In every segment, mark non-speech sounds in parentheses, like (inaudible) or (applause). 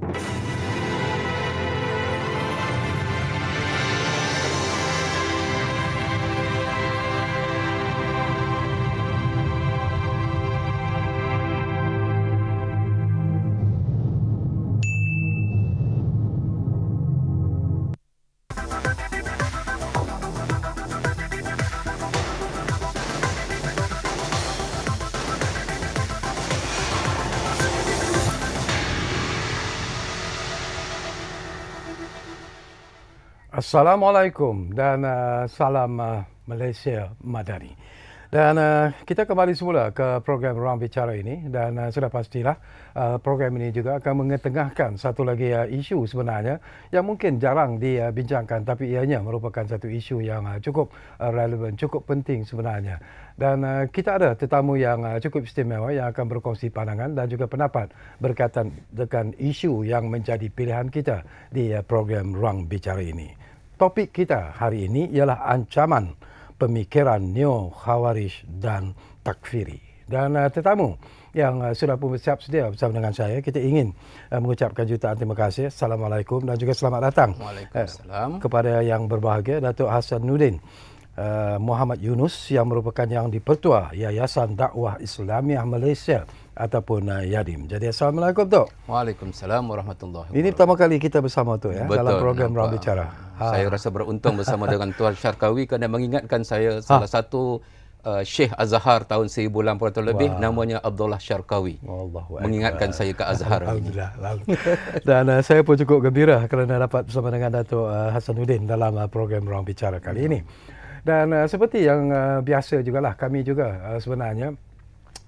you Assalamualaikum dan uh, salam uh, Malaysia Madani. Dan uh, kita kembali semula ke program Ruang Bicara ini dan uh, sudah pastilah uh, program ini juga akan mengetengahkan satu lagi uh, isu sebenarnya yang mungkin jarang dibincangkan tapi ianya merupakan satu isu yang uh, cukup uh, relevan, cukup penting sebenarnya. Dan uh, kita ada tetamu yang uh, cukup istimewa yang akan berkongsi pandangan dan juga pendapat berkaitan dengan isu yang menjadi pilihan kita di uh, program Ruang Bicara ini topik kita hari ini ialah ancaman pemikiran neo khawarij dan takfiri. Dan uh, tetamu yang uh, sudah pun bersiap sedia bersama dengan saya, kita ingin uh, mengucapkan jutaan terima kasih. Assalamualaikum dan juga selamat datang. Uh, kepada yang berbahagia Datuk Hassan Nudin uh, Muhammad Yunus yang merupakan yang dipertua Yayasan Dakwah Islamiah Malaysia ataupun uh, Yadim. Jadi assalamualaikum tu. Waalaikumsalam warahmatullahi wabarakatuh. Ini pertama kali kita bersama tu ya Betul, dalam program Rambicara. Betul ha. saya rasa beruntung bersama dengan Tuan Syarkawi kerana mengingatkan saya ha. salah satu uh, Syekh Azhar tahun 1800 lebih wow. namanya Abdullah Syarkawi. Allahuakbar. Mengingatkan saya ke Azhar. Alhamdulillah. (laughs) Dan uh, saya pun cukup gembira kerana dapat bersama dengan Dato uh, Hasanuddin dalam uh, program ruang bicara kali ini. Dan uh, seperti yang uh, biasa lah kami juga uh, sebenarnya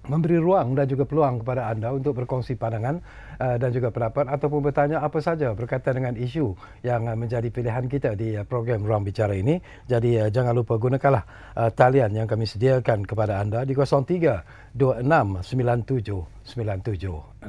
memberi ruang dan juga peluang kepada anda untuk berkongsi pandangan uh, dan juga pendapat ataupun bertanya apa saja berkaitan dengan isu yang uh, menjadi pilihan kita di uh, program Ruang Bicara ini. Jadi uh, jangan lupa gunakanlah uh, talian yang kami sediakan kepada anda di 03 26 97 97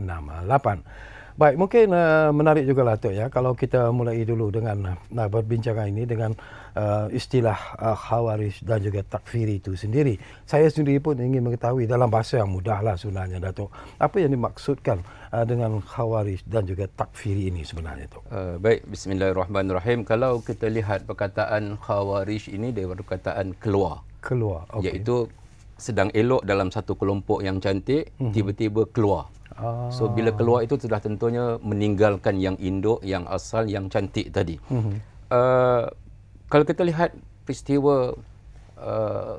68. Baik, mungkin uh, menarik juga lah tu ya. Kalau kita mulai dulu dengan nah, eh, berbincang ini dengan uh, istilah uh, khawaris dan juga takfiri itu sendiri. Saya sendiri pun ingin mengetahui dalam bahasa yang mudah lah sebenarnya Datuk. Apa yang dimaksudkan uh, dengan khawaris dan juga takfiri ini sebenarnya tu? Uh, baik, bismillahirrahmanirrahim. Kalau kita lihat perkataan khawaris ini daripada perkataan keluar. Keluar, okey. Iaitu sedang elok dalam satu kelompok yang cantik, mm-hmm. tiba-tiba keluar. Ah. So bila ah. keluar itu sudah tentunya meninggalkan yang induk, yang asal, yang cantik tadi. Mm-hmm. Uh, kalau kita lihat peristiwa uh,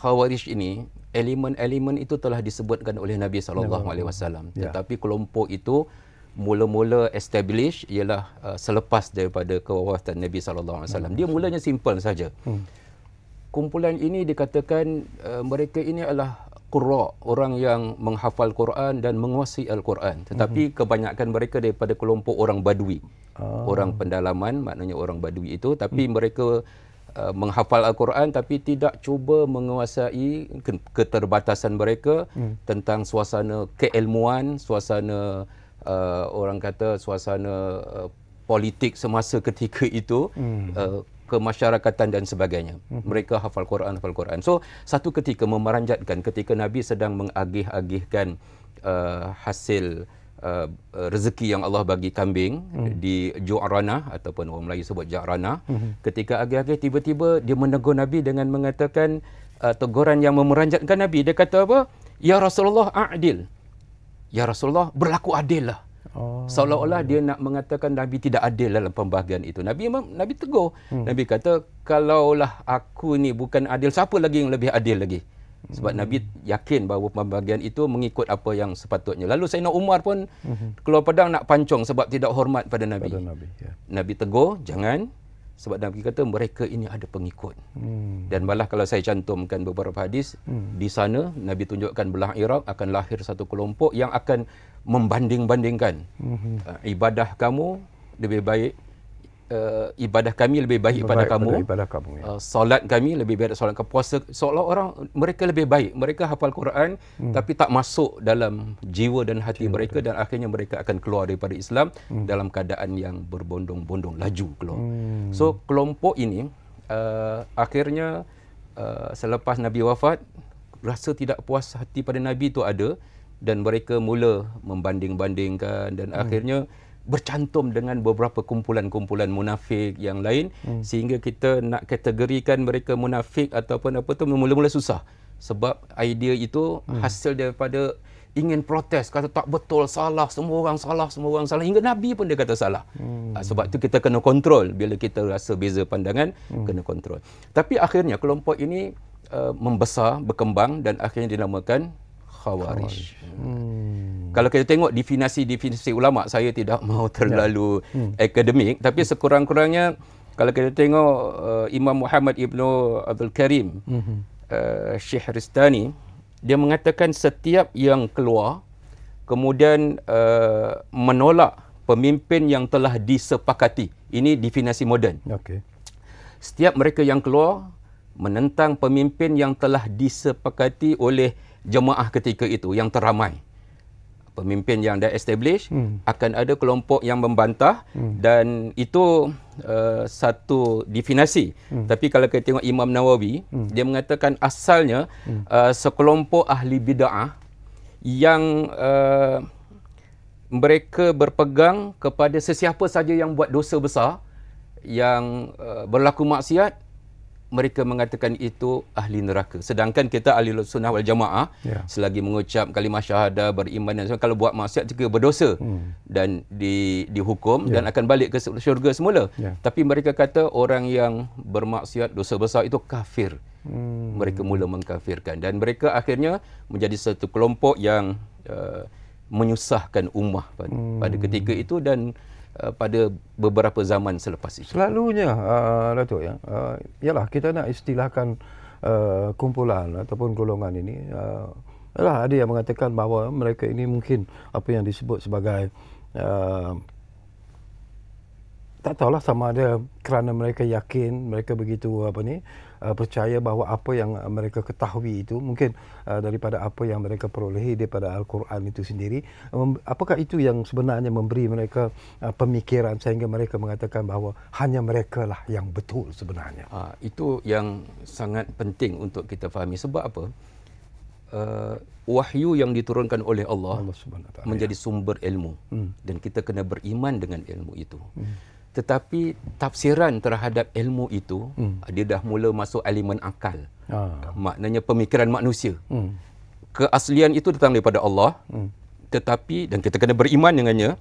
Khawarij ini, elemen-elemen itu telah disebutkan oleh Nabi Sallallahu Alaihi Wasallam. Ya. Tetapi yeah. kelompok itu mula-mula establish ialah uh, selepas daripada kewawasan Nabi Sallallahu Alaihi Wasallam. Dia ya. mulanya simple saja. Mm. Kumpulan ini dikatakan uh, mereka ini adalah qurra, orang yang menghafal Quran dan menguasai Al-Quran. Mhm. Tetapi mm-hmm. kebanyakan mereka daripada kelompok orang badui. Oh. Orang pendalaman, maknanya orang badui itu. Tapi mm. mereka uh, menghafal Al-Quran tapi tidak cuba menguasai keterbatasan mereka mm. tentang suasana keilmuan, suasana uh, orang kata suasana uh, politik semasa ketika itu. Mm. Uh, kemasyarakatan dan sebagainya. Mm-hmm. Mereka hafal Quran, hafal Quran. So, satu ketika memeranjatkan ketika Nabi sedang mengagih-agihkan uh, hasil uh, rezeki yang Allah bagi kambing hmm di Ju'rana ataupun orang Melayu sebut Ja'rana. hmm Ketika agih-agih tiba-tiba dia menegur Nabi dengan mengatakan uh, teguran yang memeranjatkan Nabi. Dia kata apa? Ya Rasulullah, adil. Ya Rasulullah, berlaku adil lah. Oh. Seolah-olah dia nak mengatakan Nabi tidak adil dalam pembahagian itu. Nabi Nabi tegur. Hmm. Nabi kata, kalaulah aku ni bukan adil, siapa lagi yang lebih adil lagi? Sebab Nabi yakin bahawa pembahagian itu mengikut apa yang sepatutnya. Lalu Sayyidina Umar pun hmm. keluar pedang nak pancong sebab tidak hormat pada Nabi. Pada Nabi, ya. Nabi tegur, jangan. Hmm sebab Nabi kata mereka ini ada pengikut. Hmm. Dan malah kalau saya cantumkan beberapa hadis hmm. di sana Nabi tunjukkan belah Iraq akan lahir satu kelompok yang akan membanding-bandingkan. Hmm. Ah, ibadah kamu lebih baik uh, ibadah kami lebih baik, lebih baik pada kamu. Ibadah kamu ya. uh, solat kami lebih baik daripada solat kamu. Puasa seolah orang mereka lebih baik. Mereka hafal Quran hmm. tapi tak masuk dalam jiwa dan hati Cinta. mereka dan akhirnya mereka akan keluar daripada Islam hmm. dalam keadaan yang berbondong-bondong laju keluar. Hmm. So kelompok ini uh, akhirnya uh, selepas Nabi wafat rasa tidak puas hati pada Nabi itu ada dan mereka mula membanding-bandingkan dan hmm. akhirnya bercantum dengan beberapa kumpulan-kumpulan munafik yang lain hmm. sehingga kita nak kategorikan mereka munafik ataupun apa tu mula-mula susah sebab idea itu hmm. hasil daripada ingin protes kata tak betul salah semua orang salah semua orang salah hingga nabi pun dia kata salah hmm. Ah, sebab tu kita kena kontrol bila kita rasa beza pandangan hmm. kena kontrol tapi akhirnya kelompok ini uh, membesar berkembang dan akhirnya dinamakan khawarij, khawarij. Hmm. Hmm. kalau kita tengok definisi-definisi ulama saya tidak (laughs) mahu terlalu yeah. Hmm. akademik tapi sekurang-kurangnya kalau kita tengok uh, Imam Muhammad Ibnu Abdul Karim hmm. uh, Syekh Ristani dia mengatakan setiap yang keluar kemudian uh, menolak pemimpin yang telah disepakati ini definisi moden okey setiap mereka yang keluar menentang pemimpin yang telah disepakati oleh jemaah ketika itu yang teramai pemimpin yang dah establish hmm. akan ada kelompok yang membantah hmm. dan itu uh, satu definasi hmm. tapi kalau kita tengok Imam Nawawi hmm. dia mengatakan asalnya hmm. uh, sekelompok ahli bidah yang uh, mereka berpegang kepada sesiapa saja yang buat dosa besar yang uh, berlaku maksiat mereka mengatakan itu ahli neraka. Sedangkan kita ahli sunnah wal jamaah ya. selagi mengucap kalimah syahadah, beriman dan sebagainya, kalau buat maksiat juga berdosa hmm. dan di, dihukum ya. dan akan balik ke syurga semula. Ya. Tapi mereka kata orang yang bermaksiat dosa besar itu kafir. Hmm. Mereka mula mengkafirkan dan mereka akhirnya menjadi satu kelompok yang uh, menyusahkan ummah pada, hmm. pada ketika itu dan Uh, pada beberapa zaman selepas itu? Selalunya, uh, Datuk. Ya. Uh, kita nak istilahkan uh, kumpulan ataupun golongan ini. Uh, ada yang mengatakan bahawa mereka ini mungkin apa yang disebut sebagai... Uh, tak tahulah sama ada kerana mereka yakin, mereka begitu apa ni uh, percaya bahawa apa yang uh, mereka ketahui itu mungkin uh, daripada apa yang mereka perolehi daripada Al-Quran itu sendiri um, apakah itu yang sebenarnya memberi mereka uh, pemikiran sehingga mereka mengatakan bahawa hanya mereka lah yang betul sebenarnya uh, itu yang sangat penting untuk kita fahami sebab apa uh, wahyu yang diturunkan oleh Allah, Allah menjadi ya. sumber ilmu hmm. dan kita kena beriman dengan ilmu itu hmm tetapi tafsiran terhadap ilmu itu hmm. dia dah mula masuk elemen akal ah. maknanya pemikiran manusia hmm. keaslian itu datang daripada Allah hmm. tetapi dan kita kena beriman dengannya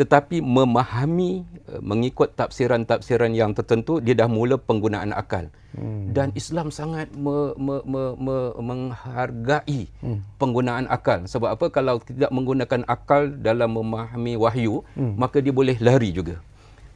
tetapi memahami eh, mengikut tafsiran-tafsiran yang tertentu dia dah mula penggunaan akal hmm. dan Islam sangat me, me, me, me, menghargai hmm. penggunaan akal sebab apa kalau tidak menggunakan akal dalam memahami wahyu hmm. maka dia boleh lari juga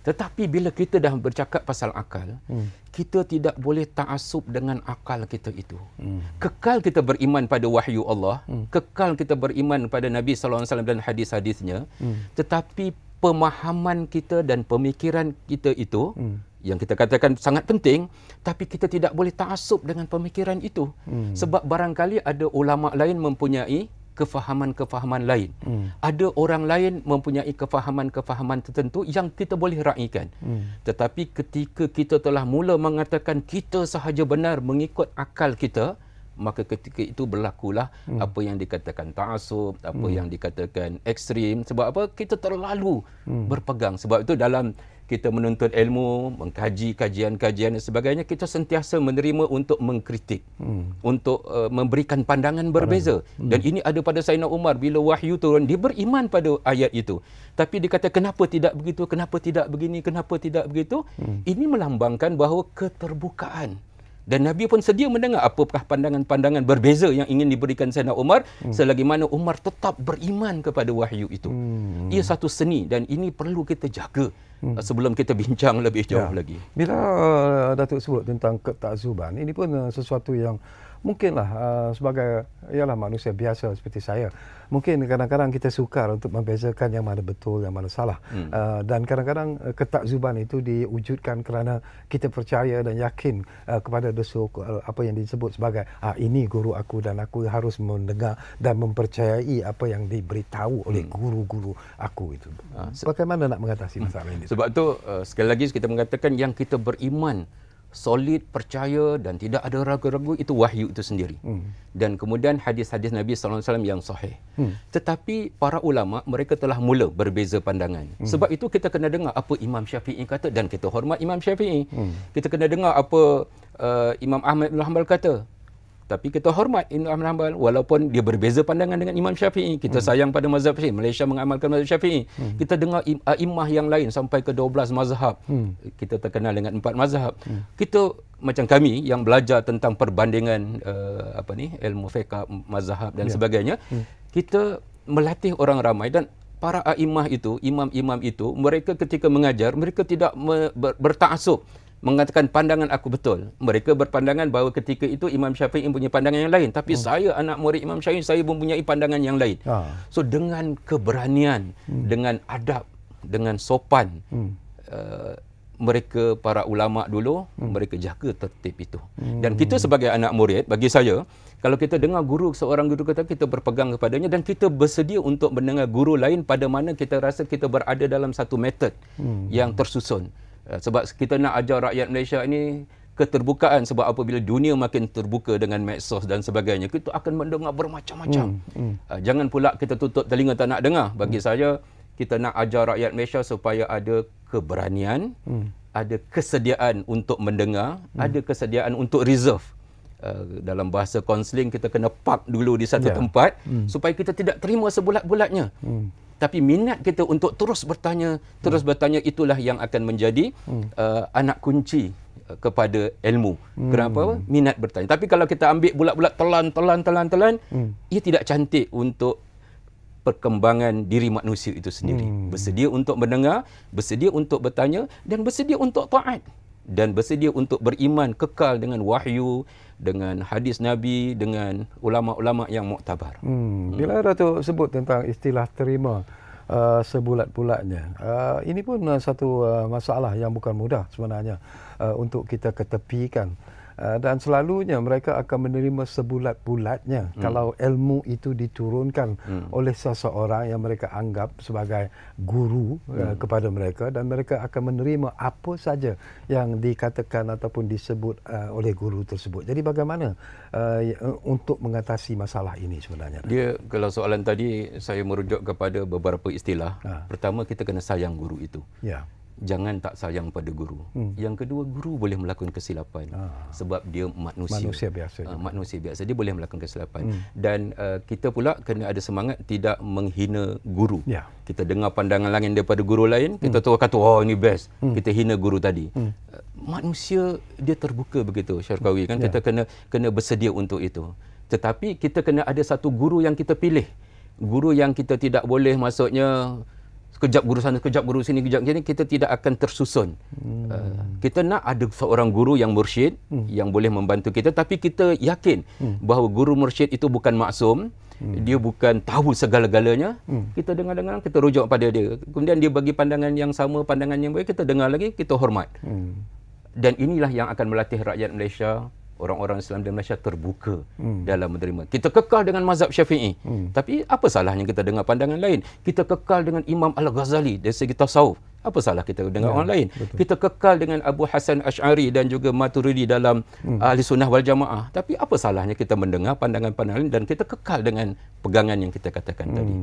tetapi bila kita dah bercakap pasal akal, hmm. kita tidak boleh ta'asub dengan akal kita itu. Hmm. Kekal kita beriman pada wahyu Allah, hmm. kekal kita beriman pada Nabi sallallahu alaihi wasallam dan hadis-hadisnya, hmm. tetapi pemahaman kita dan pemikiran kita itu hmm. yang kita katakan sangat penting, tapi kita tidak boleh ta'asub dengan pemikiran itu. Hmm. Sebab barangkali ada ulama lain mempunyai kefahaman-kefahaman lain. Hmm. Ada orang lain mempunyai kefahaman-kefahaman tertentu yang kita boleh raihkan. Hmm. Tetapi ketika kita telah mula mengatakan kita sahaja benar mengikut akal kita, maka ketika itu berlakulah hmm. apa yang dikatakan ta'asub, apa hmm. yang dikatakan ekstrim. Sebab apa? Kita terlalu hmm. berpegang. Sebab itu dalam kita menuntut ilmu, mengkaji kajian-kajian dan sebagainya, kita sentiasa menerima untuk mengkritik, hmm. untuk uh, memberikan pandangan berbeza. Hmm. Dan ini ada pada Sayyidina Umar bila wahyu turun, dia beriman pada ayat itu. Tapi dia kata kenapa tidak begitu, kenapa tidak begini, kenapa tidak begitu? Hmm. Ini melambangkan bahawa keterbukaan. Dan Nabi pun sedia mendengar apakah pandangan-pandangan berbeza yang ingin diberikan Sayyidina Umar hmm. selagi mana Umar tetap beriman kepada wahyu itu. Hmm. Ia satu seni dan ini perlu kita jaga hmm. sebelum kita bincang lebih jauh ya. lagi. Bila uh, Datuk sebut tentang ketakzuban, ini pun uh, sesuatu yang mungkinlah uh, sebagai ialah manusia biasa seperti saya mungkin kadang-kadang kita sukar untuk membezakan yang mana betul yang mana salah hmm. uh, dan kadang-kadang uh, ketakzuban itu diwujudkan kerana kita percaya dan yakin uh, kepada desuk uh, apa yang disebut sebagai ah ini guru aku dan aku harus mendengar dan mempercayai apa yang diberitahu oleh hmm. guru-guru aku itu uh, bagaimana nak mengatasi masalah hmm. ini sebab tu uh, sekali lagi kita mengatakan yang kita beriman solid percaya dan tidak ada ragu-ragu itu wahyu itu sendiri hmm. dan kemudian hadis-hadis Nabi sallallahu alaihi wasallam yang sahih hmm. tetapi para ulama mereka telah mula berbeza pandangan hmm. sebab itu kita kena dengar apa Imam Syafi'i kata dan kita hormat Imam Syafi'i hmm. kita kena dengar apa uh, Imam Ahmad bin Hanbal kata tapi kita hormat Ibn Ahmad Hanbal walaupun dia berbeza pandangan dengan Imam Syafi'i kita hmm. sayang pada mazhab Syafi'i Malaysia mengamalkan mazhab Syafi'i hmm. kita dengar im- ah, imah yang lain sampai ke 12 mazhab hmm. kita terkenal dengan empat mazhab hmm. kita macam kami yang belajar tentang perbandingan uh, apa ni ilmu fiqh mazhab dan ya. sebagainya hmm. kita melatih orang ramai dan para imah itu imam-imam itu mereka ketika mengajar mereka tidak me- bertaksub mengatakan pandangan aku betul. Mereka berpandangan bahawa ketika itu Imam Syafi'i mempunyai pandangan yang lain. Tapi hmm. saya anak murid Imam Syafi'i, saya mempunyai pandangan yang lain. Ha. So dengan keberanian, hmm. dengan adab, dengan sopan, hmm. uh, mereka para ulama dulu, hmm. mereka jaga tertib itu. Hmm. Dan kita sebagai anak murid, bagi saya, kalau kita dengar guru, seorang guru kata, kita berpegang kepadanya dan kita bersedia untuk mendengar guru lain pada mana kita rasa kita berada dalam satu metod hmm. yang tersusun. Hmm. Eh, sebab kita nak ajar rakyat Malaysia ini keterbukaan sebab apabila dunia makin terbuka dengan medsos dan sebagainya kita akan mendengar bermacam-macam. Hmm, hmm. Eh, jangan pula kita tutup telinga tak nak dengar. Bagi hmm. saya kita nak ajar rakyat Malaysia supaya ada keberanian, hmm. ada kesediaan untuk mendengar, hmm. ada kesediaan untuk reserve. Uh, dalam bahasa konseling kita kena park dulu di satu yeah. tempat hmm. supaya kita tidak terima sebulat-bulatnya. Hmm tapi minat kita untuk terus bertanya terus hmm. bertanya itulah yang akan menjadi hmm. uh, anak kunci uh, kepada ilmu hmm. kenapa minat bertanya tapi kalau kita ambil bulat-bulat telan telan telan telan hmm. ia tidak cantik untuk perkembangan diri manusia itu sendiri hmm. bersedia untuk mendengar bersedia untuk bertanya dan bersedia untuk taat dan bersedia untuk beriman kekal dengan wahyu dengan hadis Nabi, dengan ulama-ulama yang muktabar. Hmm. Bila Dato' sebut tentang istilah terima uh, sebulat-bulatnya, uh, ini pun uh, satu uh, masalah yang bukan mudah sebenarnya uh, untuk kita ketepikan. Eh, dan selalunya mereka akan menerima sebulat-bulatnya hmm. kalau ilmu itu diturunkan hmm. oleh seseorang yang mereka anggap sebagai guru eh, hmm. uh, kepada mereka dan mereka akan menerima apa saja yang dikatakan ataupun disebut uh, oleh guru tersebut. Jadi bagaimana uh, untuk mengatasi masalah ini sebenarnya? Dia kalau soalan tadi saya merujuk kepada beberapa istilah. Ha. Pertama kita kena sayang guru itu. Ya jangan tak sayang pada guru. Hmm. Yang kedua, guru boleh melakukan kesilapan ah. sebab dia manusia. Manusia biasa. Uh, manusia biasa dia boleh melakukan kesilapan. Hmm. Dan uh, kita pula kena ada semangat tidak menghina guru. Ya. Kita dengar pandangan lain daripada guru lain, hmm. kita tahu kata oh ini best. Hmm. Kita hina guru tadi. Hmm. Uh, manusia dia terbuka begitu Syarqawi kan ya. kita kena kena bersedia untuk itu. Tetapi kita kena ada satu guru yang kita pilih. Guru yang kita tidak boleh maksudnya sekejap guru sana, sekejap guru sini, sekejap sini, kita tidak akan tersusun. Hmm. Uh, kita nak ada seorang guru yang mursyid, hmm. yang boleh membantu kita, tapi kita yakin hmm. bahawa guru mursyid itu bukan maksum, hmm. dia bukan tahu segala-galanya, hmm. kita dengar-dengar, kita rujuk pada dia. Kemudian dia bagi pandangan yang sama, pandangan yang baik, kita dengar lagi, kita hormat. Hmm. Dan inilah yang akan melatih rakyat Malaysia orang-orang Islam di Malaysia terbuka hmm. dalam menerima. Kita kekal dengan mazhab Syafi'i. Hmm. Tapi apa salahnya kita dengar pandangan lain? Kita kekal dengan Imam Al-Ghazali dari segi tasawuf. Apa salah kita dengar ya, orang lain? Betul. Kita kekal dengan Abu Hasan Ash'ari dan juga Maturidi dalam hmm. Ahli Sunnah Wal Jamaah. Tapi apa salahnya kita mendengar pandangan-pandangan lain dan kita kekal dengan pegangan yang kita katakan hmm. tadi.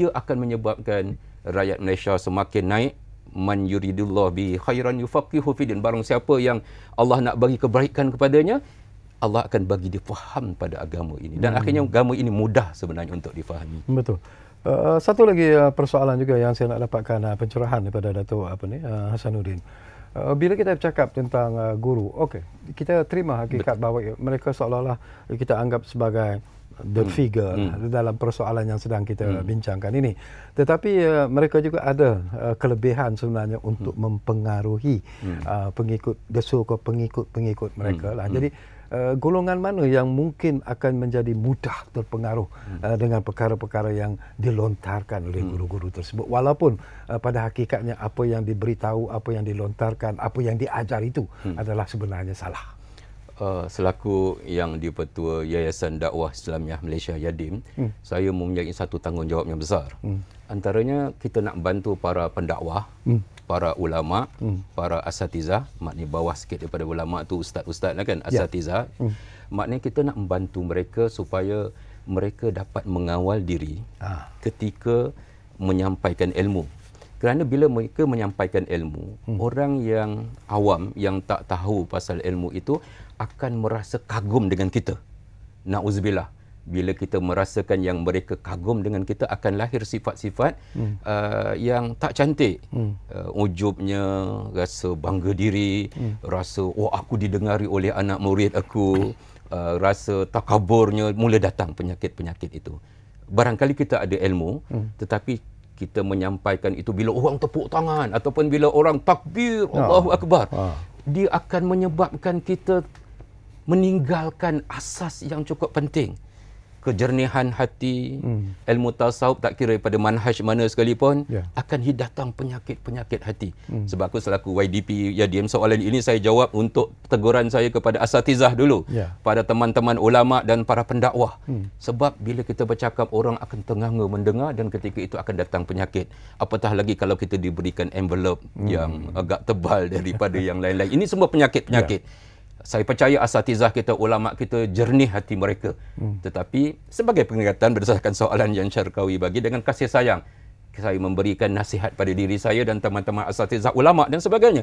Ia akan menyebabkan rakyat Malaysia semakin naik man yuridullah bi khairan yufaqihu fid din barang siapa yang Allah nak bagi kebaikan kepadanya Allah akan bagi dia faham pada agama ini dan hmm. akhirnya agama ini mudah sebenarnya untuk difahami. Betul. Uh, satu lagi uh, persoalan juga yang saya nak dapatkan uh, pencerahan daripada Datuk apa ni uh, Hasanuddin. Uh, bila kita bercakap tentang uh, guru, okey, kita terima hakikat Betul. bahawa mereka seolah-olah kita anggap sebagai the hmm. figure hmm. dalam persoalan yang sedang kita hmm. bincangkan ini. Tetapi uh, mereka juga ada uh, kelebihan sebenarnya untuk hmm. mempengaruhi hmm. Uh, pengikut the so pengikut-pengikut mereka hmm. lah. Hmm. Jadi hmm uh, golongan mana yang mungkin akan menjadi mudah terpengaruh hmm. uh, dengan perkara-perkara yang dilontarkan oleh hmm. guru-guru tersebut walaupun uh, pada hakikatnya apa yang diberitahu apa yang dilontarkan apa yang diajar itu hmm. adalah sebenarnya salah Uh, selaku yang dipertua Yayasan Dakwah Islamiah Malaysia Yadim hmm. saya mempunyai satu tanggungjawab yang besar hmm. antaranya kita nak bantu para pendakwah hmm para ulama, hmm. para asatizah, maknanya bawah sikit daripada ulama tu ustaz-ustaz lah kan, asatizah. Ya. Hmm. Maknanya kita nak membantu mereka supaya mereka dapat mengawal diri ha. ketika menyampaikan ilmu. Kerana bila mereka menyampaikan ilmu, hmm. orang yang awam yang tak tahu pasal ilmu itu akan merasa kagum dengan kita. Nauzubillah. Hmm bila kita merasakan yang mereka kagum dengan kita akan lahir sifat-sifat hmm. uh, yang tak cantik hmm. uh, ujubnya rasa bangga diri hmm. rasa oh aku didengari oleh anak murid aku uh, rasa takaburnya mula datang penyakit-penyakit itu barangkali kita ada ilmu hmm. tetapi kita menyampaikan itu bila orang tepuk tangan ataupun bila orang takbir ya. Allahu akbar ha. dia akan menyebabkan kita meninggalkan asas yang cukup penting kejernihan hati, hmm. ilmu tasawuf tak kira daripada manhaj mana sekalipun yeah. akan hidatang penyakit-penyakit hati. Hmm. Sebab aku selaku YDP ya diam soalan ini saya jawab untuk teguran saya kepada asatizah dulu, yeah. pada teman-teman ulama dan para pendakwah. Hmm. Sebab bila kita bercakap orang akan tengah tenganga mendengar dan ketika itu akan datang penyakit. Apatah lagi kalau kita diberikan envelope hmm. yang agak tebal (laughs) daripada yang lain-lain. Ini semua penyakit-penyakit. Yeah saya percaya asatizah kita ulama kita jernih hati mereka hmm. tetapi sebagai pengingatan berdasarkan soalan yang Syarkawi bagi dengan kasih sayang saya memberikan nasihat pada diri saya dan teman-teman asatizah ulama dan sebagainya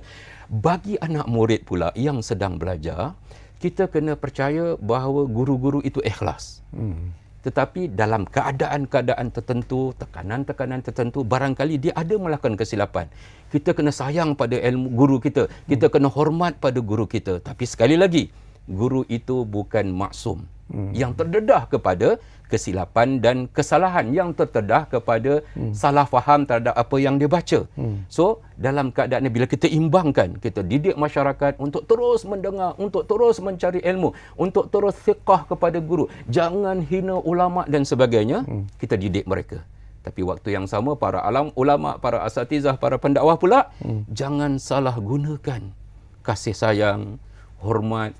bagi anak murid pula yang sedang belajar kita kena percaya bahawa guru-guru itu ikhlas hmm tetapi dalam keadaan-keadaan tertentu, tekanan-tekanan tertentu, barangkali dia ada melakukan kesilapan. Kita kena sayang pada ilmu guru kita. Kita hmm. kena hormat pada guru kita. Tapi sekali lagi, guru itu bukan maksum hmm. yang terdedah kepada kesilapan dan kesalahan yang terdedah kepada hmm. salah faham terhadap apa yang dia baca. Hmm. So dalam keadaan ini bila kita imbangkan kita didik masyarakat untuk terus mendengar, untuk terus mencari ilmu, untuk terus siqah kepada guru, jangan hina ulama dan sebagainya, hmm. kita didik mereka. Tapi waktu yang sama para alam ulama, para asatizah, para pendakwah pula hmm. jangan salah gunakan kasih sayang hormat,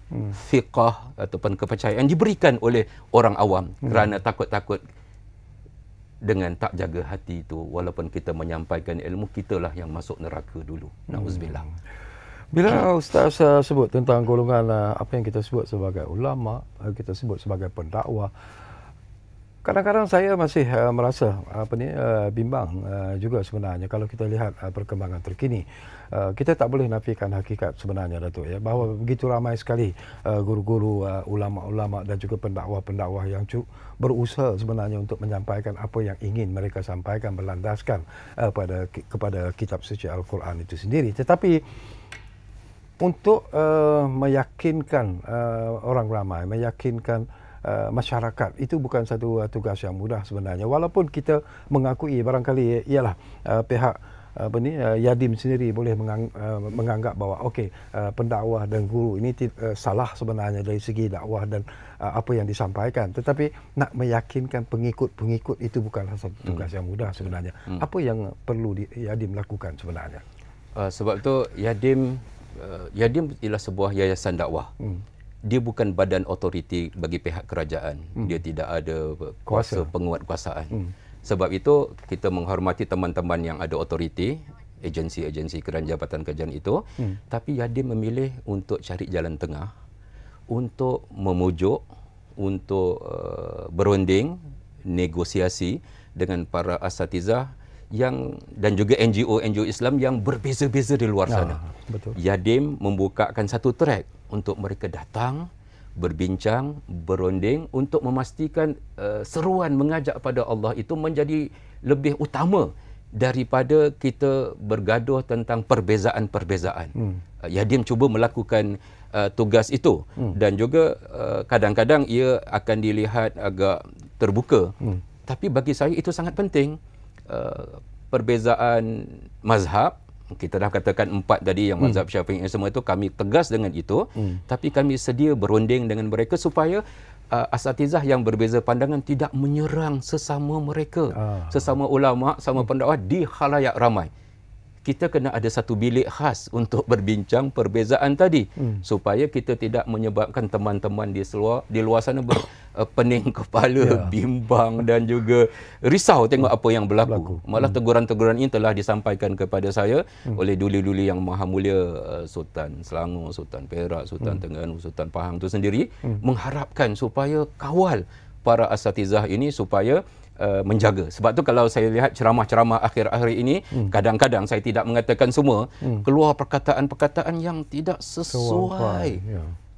fiqah hmm. ataupun kepercayaan diberikan oleh orang awam hmm. kerana takut-takut dengan tak jaga hati itu walaupun kita menyampaikan ilmu kitalah yang masuk neraka dulu. Nauzubillah. Hmm. Bila ustaz uh, sebut tentang golongan uh, apa yang kita sebut sebagai ulama, uh, kita sebut sebagai pendakwa, Kadang-kadang saya masih uh, merasa apa ni uh, bimbang uh, juga sebenarnya kalau kita lihat uh, perkembangan terkini uh, kita tak boleh nafikan hakikat sebenarnya Datuk ya bahawa begitu ramai sekali eh, guru-guru uh, ulama-ulama dan juga pendakwah-pendakwah yang cu- berusaha sebenarnya untuk menyampaikan apa yang ingin mereka sampaikan berlandaskan uh, pada kepada kitab suci Al-Quran itu sendiri tetapi untuk uh, meyakinkan uh, orang ramai meyakinkan Uh, masyarakat itu bukan satu uh, tugas yang mudah sebenarnya walaupun kita mengakui barangkali ialah uh, pihak uh, apa ni uh, Yadim sendiri boleh mengang, uh, menganggap bahawa okey uh, pendakwah dan guru ini uh, salah sebenarnya dari segi dakwah dan uh, apa yang disampaikan tetapi nak meyakinkan pengikut-pengikut itu bukanlah satu hmm. tugas hmm. yang mudah sebenarnya hmm. apa yang perlu di, Yadim lakukan sebenarnya uh, sebab tu Yadim uh, Yadim ialah sebuah yayasan dakwah hmm. dia bukan badan otoriti bagi pihak kerajaan hmm. dia tidak ada kuasa, kuasa kuasaan. hmm. Sebab itu kita menghormati teman-teman yang ada otoriti, agensi-agensi kerajaan jabatan kerajaan itu, hmm. tapi Yadin memilih untuk cari jalan tengah untuk memujuk, untuk uh, berunding, negosiasi dengan para asatizah yang dan juga NGO NGO Islam yang berbeza-beza di luar ah, sana. Ya, betul. Yadim membukakan satu track untuk mereka datang, berbincang, berunding untuk memastikan uh, seruan mengajak pada Allah itu menjadi lebih utama daripada kita bergaduh tentang perbezaan-perbezaan. Hmm. Uh, eh, Yadim cuba melakukan uh, tugas itu hmm. dan juga uh, kadang-kadang ia akan dilihat agak terbuka. Hmm. Tapi bagi saya itu sangat penting uh, perbezaan mazhab, kita dah katakan empat tadi yang mazhab hmm. syafi'i semua itu kami tegas dengan itu hmm. tapi kami sedia berunding dengan mereka supaya uh, asatizah yang berbeza pandangan tidak menyerang sesama mereka ah. sesama ulama sama hmm. pendakwah di khalayak ramai kita kena ada satu bilik khas untuk (laughs) berbincang perbezaan tadi hmm. supaya kita tidak menyebabkan teman-teman di seluar di luar sana ber, uh, (coughs) pening kepala, yeah. bimbang dan juga risau tengok apa yang berlaku. berlaku. Hmm. Malah hmm. teguran-teguran ini telah disampaikan kepada saya hmm. oleh duli-duli yang maha mulia eh, Sultan Selangor, Sultan Perak, Sultan hmm. Terengganu, Sultan Pahang itu sendiri hmm. mengharapkan supaya kawal para asatizah ini supaya uh, menjaga. Sebab tu kalau saya lihat ceramah-ceramah akhir-akhir ini, hmm. kadang-kadang saya tidak mengatakan semua, hmm. keluar perkataan-perkataan yang tidak sesuai.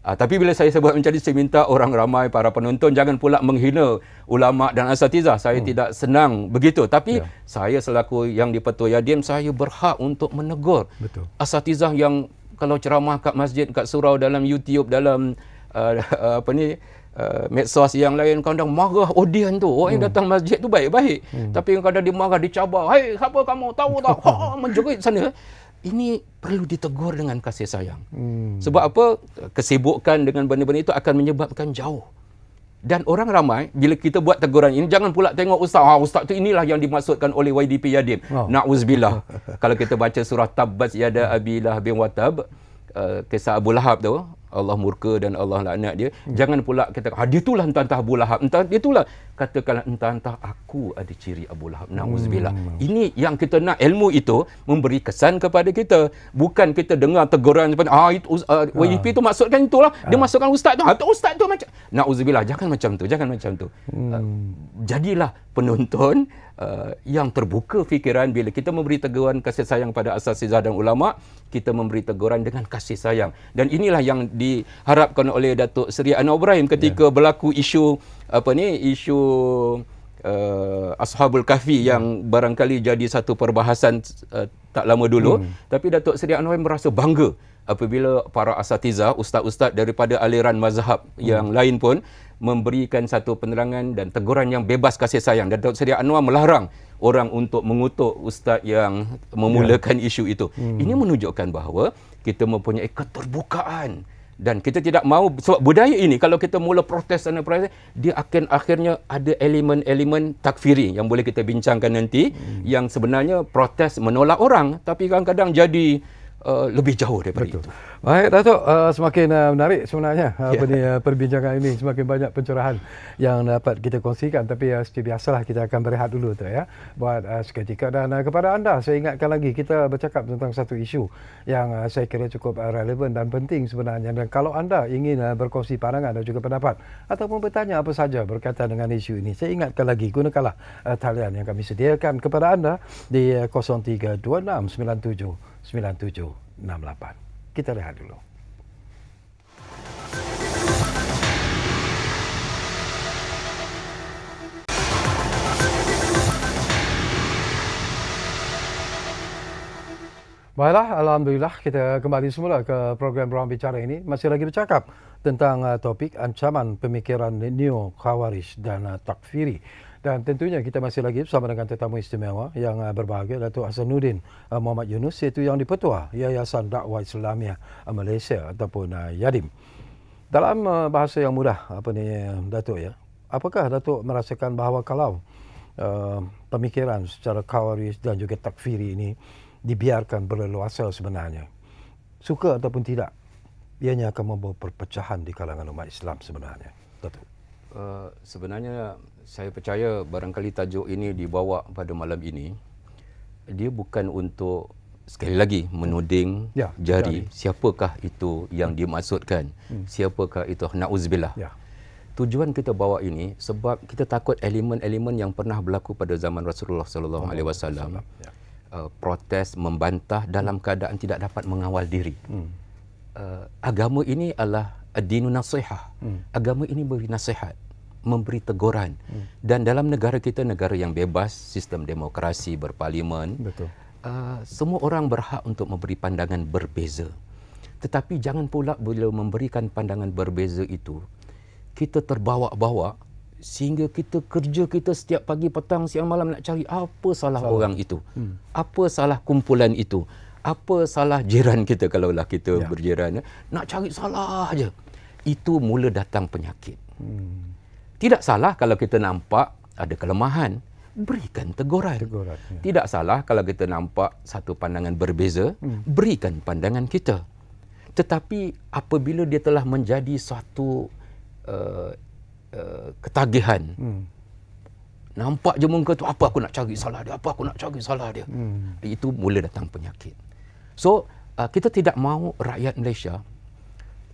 Uh, tapi bila saya sebut macam ni, saya minta orang ramai, para penonton, jangan pula menghina ulama' dan asatizah. Saya hmm. tidak senang begitu. Tapi ya. saya selaku yang dipetua Yadim, saya berhak untuk menegur Betul. asatizah yang kalau ceramah kat masjid, kat surau, dalam YouTube, dalam uh, (laughs) apa ni, uh, medsos yang lain kadang marah audien oh, tu orang oh, hmm. yang datang masjid tu baik-baik hmm. tapi kadang dia marah dicabar hei siapa kamu tahu tak (laughs) ha, ha menjerit sana ini perlu ditegur dengan kasih sayang hmm. sebab apa kesibukan dengan benda-benda itu akan menyebabkan jauh dan orang ramai bila kita buat teguran ini jangan pula tengok ustaz ha ustaz tu inilah yang dimaksudkan oleh YDP Yadim oh. nauzubillah (laughs) kalau kita baca surah tabbas yada abilah bin watab uh, kisah Abu Lahab tu Allah murka dan Allah laknat dia. Hmm. Jangan pula kita ha dia itulah entah-entah Abu Lahab. Entah dia itulah katakanlah entah-entah aku ada ciri Abu Lahab. Nauzubillah. Hmm. Ini yang kita nak ilmu itu memberi kesan kepada kita. Bukan kita dengar teguran ah itu uh, ah, WIP ha. itu maksudkan itulah. Dia ha. maksudkan ustaz tu. Atau ah, ustaz tu macam Nauzubillah. Jangan macam tu. Jangan macam tu. Hmm. Uh, jadilah penonton Uh, yang terbuka fikiran bila kita memberi teguran kasih sayang pada asasizah dan ulama kita memberi teguran dengan kasih sayang dan inilah yang diharapkan oleh Datuk Seri Anwar Ibrahim ketika yeah. berlaku isu apa ni isu uh, ashabul kahfi hmm. yang barangkali jadi satu perbahasan uh, tak lama dulu hmm. tapi Datuk Seri Anwar Ibrahim merasa bangga apabila para asatiza, ustaz-ustaz daripada aliran mazhab hmm. yang lain pun memberikan satu penerangan dan teguran yang bebas kasih sayang. Dan Dato' Seri Anwar melarang orang untuk mengutuk ustaz yang memulakan ya. isu itu. Hmm. Ini menunjukkan bahawa kita mempunyai keterbukaan dan kita tidak mahu sebab budaya ini kalau kita mula protes dan protes dia akan akhirnya ada elemen-elemen takfiri yang boleh kita bincangkan nanti hmm. yang sebenarnya protes menolak orang tapi kadang-kadang jadi Uh, lebih jauh daripada Betul. itu. Baik, Datuk. Uh, semakin uh, menarik sebenarnya uh, yeah. Ya. ini, uh, perbincangan ini. Semakin banyak pencerahan yang dapat kita kongsikan. Tapi uh, seperti biasalah kita akan berehat dulu. Tu, ya, Buat uh, seketika. Dan uh, kepada anda, saya ingatkan lagi. Kita bercakap tentang satu isu yang uh, saya kira cukup uh, relevan dan penting sebenarnya. Dan kalau anda ingin uh, berkongsi pandangan dan juga pendapat ataupun bertanya apa saja berkaitan dengan isu ini, saya ingatkan lagi. Gunakanlah uh, talian yang kami sediakan kepada anda di uh, 032697. 9768. Kita lihat dulu. Baiklah, Alhamdulillah kita kembali semula ke program Ruang Bicara ini. Masih lagi bercakap tentang uh, topik ancaman pemikiran neo-khawarij dan uh, takfiri. Dan tentunya kita masih lagi bersama dengan tetamu istimewa yang uh, berbahagia Datuk Hasanuddin uh, Muhammad Yunus iaitu yang dipetua Yayasan Dakwah Islamiah uh, Malaysia ataupun uh, Yadim. Dalam uh, bahasa yang mudah apa ni um, Datuk ya. Apakah Datuk merasakan bahawa kalau uh, pemikiran secara kawaris dan juga takfiri ini dibiarkan berleluasa sebenarnya suka ataupun tidak ianya akan membawa perpecahan di kalangan umat Islam sebenarnya. Datuk. Uh, sebenarnya saya percaya barangkali tajuk ini dibawa pada malam ini dia bukan untuk sekali lagi menuding ya, jari. jari siapakah itu yang dimaksudkan hmm. siapakah itu naudzubillah ya. tujuan kita bawa ini sebab kita takut elemen-elemen yang pernah berlaku pada zaman Rasulullah sallallahu alaihi wasallam ya. uh, protes membantah dalam hmm. keadaan tidak dapat mengawal diri hmm. uh, agama ini adalah adinu nasihat, hmm. agama ini beri nasihat memberi teguran. Hmm. Dan dalam negara kita, negara yang bebas, sistem demokrasi berparlimen, Betul. Uh, semua orang berhak untuk memberi pandangan berbeza. Tetapi jangan pula bila memberikan pandangan berbeza itu, kita terbawa-bawa sehingga kita kerja kita setiap pagi, petang, siang, malam nak cari apa salah, salah. orang itu. Hmm. Apa salah kumpulan itu. Apa salah jiran kita kalau lah kita ya. berjiran. Eh? Nak cari salah aja. Itu mula datang penyakit. Hmm. Tidak salah kalau kita nampak ada kelemahan, berikan teguran. teguran ya. Tidak salah kalau kita nampak satu pandangan berbeza, hmm. berikan pandangan kita. Tetapi apabila dia telah menjadi satu uh, eh, uh, eh, ketagihan, hmm. nampak je muka tu apa aku nak cari salah dia, apa aku nak cari salah dia. Hmm. Itu mula datang penyakit. So, uh, kita tidak mahu rakyat Malaysia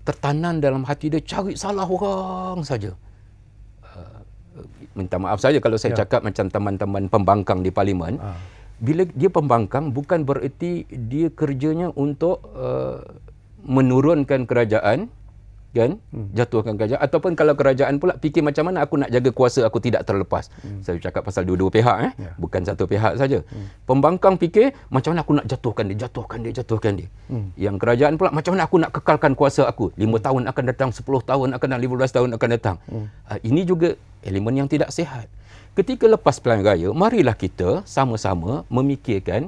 tertanam dalam hati dia cari salah orang saja. Hmm minta maaf saja kalau saya ya. cakap macam teman-teman pembangkang di parlimen. Ha. Bila dia pembangkang bukan bererti dia kerjanya untuk uh, menurunkan kerajaan kan hmm. jatuhkan kerajaan ataupun kalau kerajaan pula fikir macam mana aku nak jaga kuasa aku tidak terlepas hmm. saya cakap pasal dua-dua pihak eh yeah. bukan satu pihak saja hmm. pembangkang fikir macam mana aku nak jatuhkan dia jatuhkan dia jatuhkan dia hmm. yang kerajaan pula macam mana aku nak kekalkan kuasa aku 5 hmm. tahun akan datang 10 tahun akan datang 15 tahun akan datang hmm. uh, ini juga elemen yang tidak sihat ketika lepas pilihan raya marilah kita sama-sama memikirkan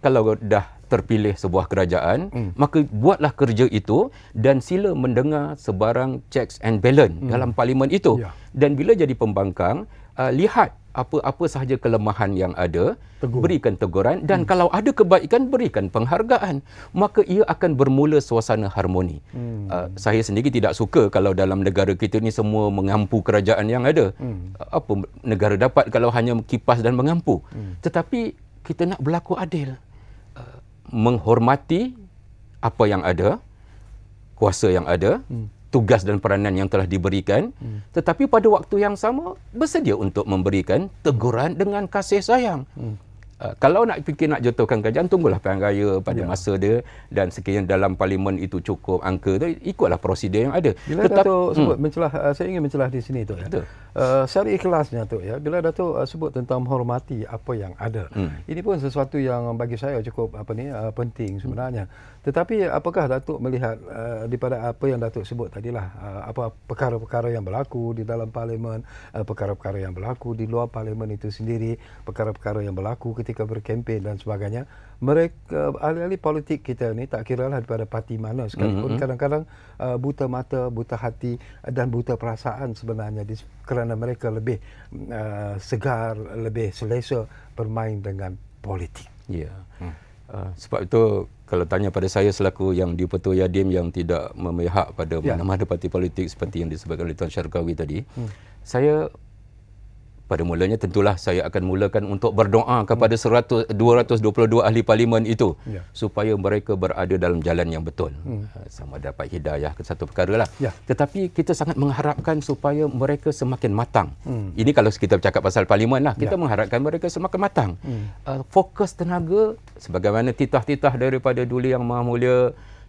kalau dah terpilih sebuah kerajaan, hmm. maka buatlah kerja itu dan sila mendengar sebarang checks and balance hmm. dalam parlimen itu. Yeah. Dan bila jadi pembangkang, uh, lihat apa-apa sahaja kelemahan yang ada, Tegur. berikan teguran dan hmm. kalau ada kebaikan, berikan penghargaan. Maka ia akan bermula suasana harmoni. Hmm. Uh, saya sendiri tidak suka kalau dalam negara kita ni semua mengampu kerajaan yang ada. Hmm. Apa negara dapat kalau hanya kipas dan mengampu. Hmm. Tetapi kita nak berlaku adil menghormati apa yang ada, kuasa yang ada, hmm. tugas dan peranan yang telah diberikan, hmm. tetapi pada waktu yang sama bersedia untuk memberikan teguran dengan kasih sayang. Hmm. Uh, kalau nak fikir nak jatuhkan kerajaan, tunggulah pilihan raya pada ya. masa dia dan sekiranya dalam parlimen itu cukup angka itu ikutlah prosedur yang ada. Bila Tetap, Dato' sebut, hmm. mencelah, uh, saya ingin mencelah di sini tu. Ya. Eh, secara ikhlasnya tu ya bila Datuk uh, sebut tentang menghormati apa yang ada. Hmm. Ini pun sesuatu yang bagi saya cukup apa ni uh, penting sebenarnya. Hmm. Tetapi apakah Datuk melihat uh, daripada apa yang Datuk sebut tadilah uh, apa perkara-perkara yang berlaku di dalam parlimen, uh, perkara-perkara yang berlaku di luar parlimen itu sendiri, perkara-perkara yang berlaku ketika berkempen dan sebagainya mereka ahli-ahli politik kita ni tak kira lah daripada parti mana sekalipun mm-hmm. uh, buta mata, buta hati uh, dan buta perasaan sebenarnya kerana mereka lebih uh, segar, lebih selesa bermain dengan politik. Ya. Yeah. Hmm. Uh, sebab itu kalau tanya pada saya selaku yang di Petua Yadim yang tidak memihak pada yeah. mana-mana parti politik seperti yang disebutkan oleh Tuan Syarqawi tadi, hmm. saya pada mulanya tentulah saya akan mulakan untuk berdoa kepada 100, 222 ahli parlimen itu ya. supaya mereka berada dalam jalan yang betul. Hmm. Ha, sama dapat hidayah ke satu perkara lah. Ya. Tetapi kita sangat mengharapkan supaya mereka semakin matang. Hmm. Ini kalau kita bercakap pasal parlimen lah. Kita ya. mengharapkan mereka semakin matang. Hmm. Uh, fokus tenaga sebagaimana titah-titah daripada Duli Yang Maha Mulia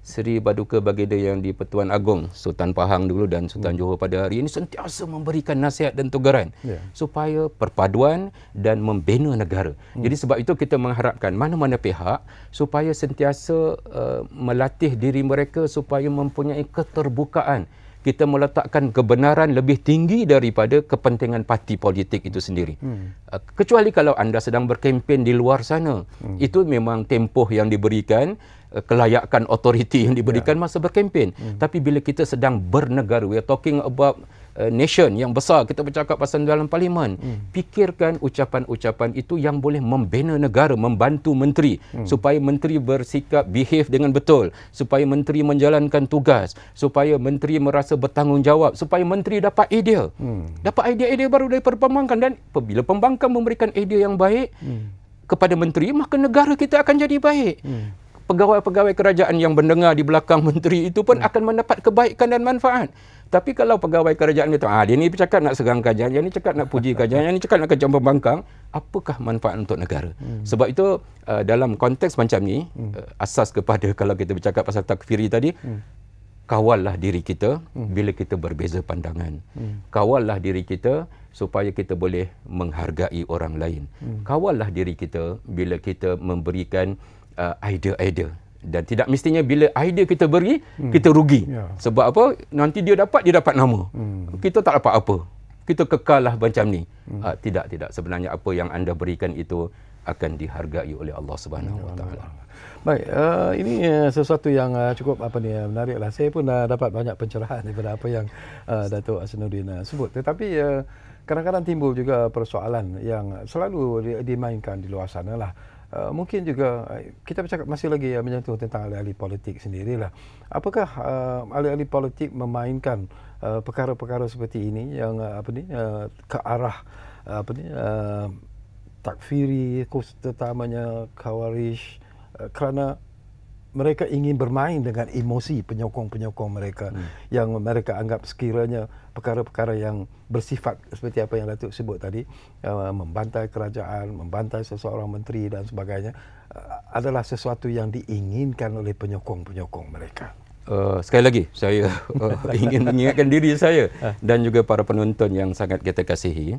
Seri Baduka Bagida yang di Pertuan Agong, Sultan Pahang dulu dan Sultan hmm. Johor pada hari ini sentiasa memberikan nasihat dan tugaran yeah. supaya perpaduan dan membina negara. Hmm. Jadi sebab itu kita mengharapkan mana-mana pihak supaya sentiasa uh, melatih diri mereka supaya mempunyai keterbukaan. Kita meletakkan kebenaran lebih tinggi daripada kepentingan parti politik itu sendiri. Hmm. Uh, kecuali kalau anda sedang berkempen di luar sana. Hmm. Itu memang tempoh yang diberikan Eh, kelayakan otoriti yang diberikan yeah. masa berkempen. Mm. Tapi bila kita sedang bernegara, we are talking about uh, nation yang besar, kita bercakap pasal dalam parlimen, mm. fikirkan ucapan-ucapan itu yang boleh membina negara, membantu menteri mm. supaya menteri bersikap behave dengan betul, supaya menteri menjalankan tugas, supaya menteri merasa bertanggungjawab, supaya menteri dapat idea. Mm. Dapat idea-idea baru daripada pembangkang dan bila pembangkang memberikan idea yang baik mm. kepada menteri, maka negara kita akan jadi baik. Mm pegawai-pegawai kerajaan yang mendengar di belakang (laughs) menteri itu pun hmm. akan mendapat kebaikan dan manfaat. Tapi kalau pegawai kerajaan kata, ah, dia ni cakap nak serang kajian, dia ni cakap nak puji kajian, dia ni cakap nak kejam pembangkang, apakah manfaat untuk negara? Hmm. Sebab itu uh, dalam konteks macam ni, hmm. uh, asas kepada (laughs) kalau kita bercakap pasal takfiri tadi, hmm. kawallah diri kita hmm. bila kita berbeza pandangan. Hmm. Kawallah diri kita supaya kita boleh menghargai orang lain. Hmm. Kawallah diri kita bila kita memberikan uh, idea-idea dan tidak mestinya bila idea kita beri hmm. kita rugi ya. sebab apa nanti dia dapat dia dapat nama hmm. kita tak dapat apa kita kekallah macam ni hmm. uh, tidak tidak sebenarnya apa yang anda berikan itu akan dihargai oleh Allah Subhanahu Wa Taala Baik, uh, ini uh, sesuatu yang uh, cukup apa ni uh, menarik lah. Saya pun uh, dapat banyak pencerahan daripada apa yang uh, Datuk Asnuddin uh, sebut. Tetapi uh, kadang-kadang timbul juga persoalan yang selalu dimainkan di luar sana lah. Uh, mungkin juga uh, kita bercakap masih lagi ya menyentuh tentang ahli-ahli politik sendirilah. Apakah uh, ahli-ahli politik memainkan uh, perkara-perkara seperti ini yang uh, apa ni uh, ke arah uh, apa ni uh, takfiri khususnya kawarish uh, kerana mereka ingin bermain dengan emosi penyokong-penyokong mereka hmm. yang mereka anggap sekiranya perkara-perkara yang bersifat seperti apa yang Datuk sebut tadi uh, membantai kerajaan, membantai seseorang menteri dan sebagainya uh, adalah sesuatu yang diinginkan oleh penyokong-penyokong mereka. Uh, sekali lagi saya uh, (laughs) ingin mengingatkan diri saya ah. dan juga para penonton yang sangat kita kasihi.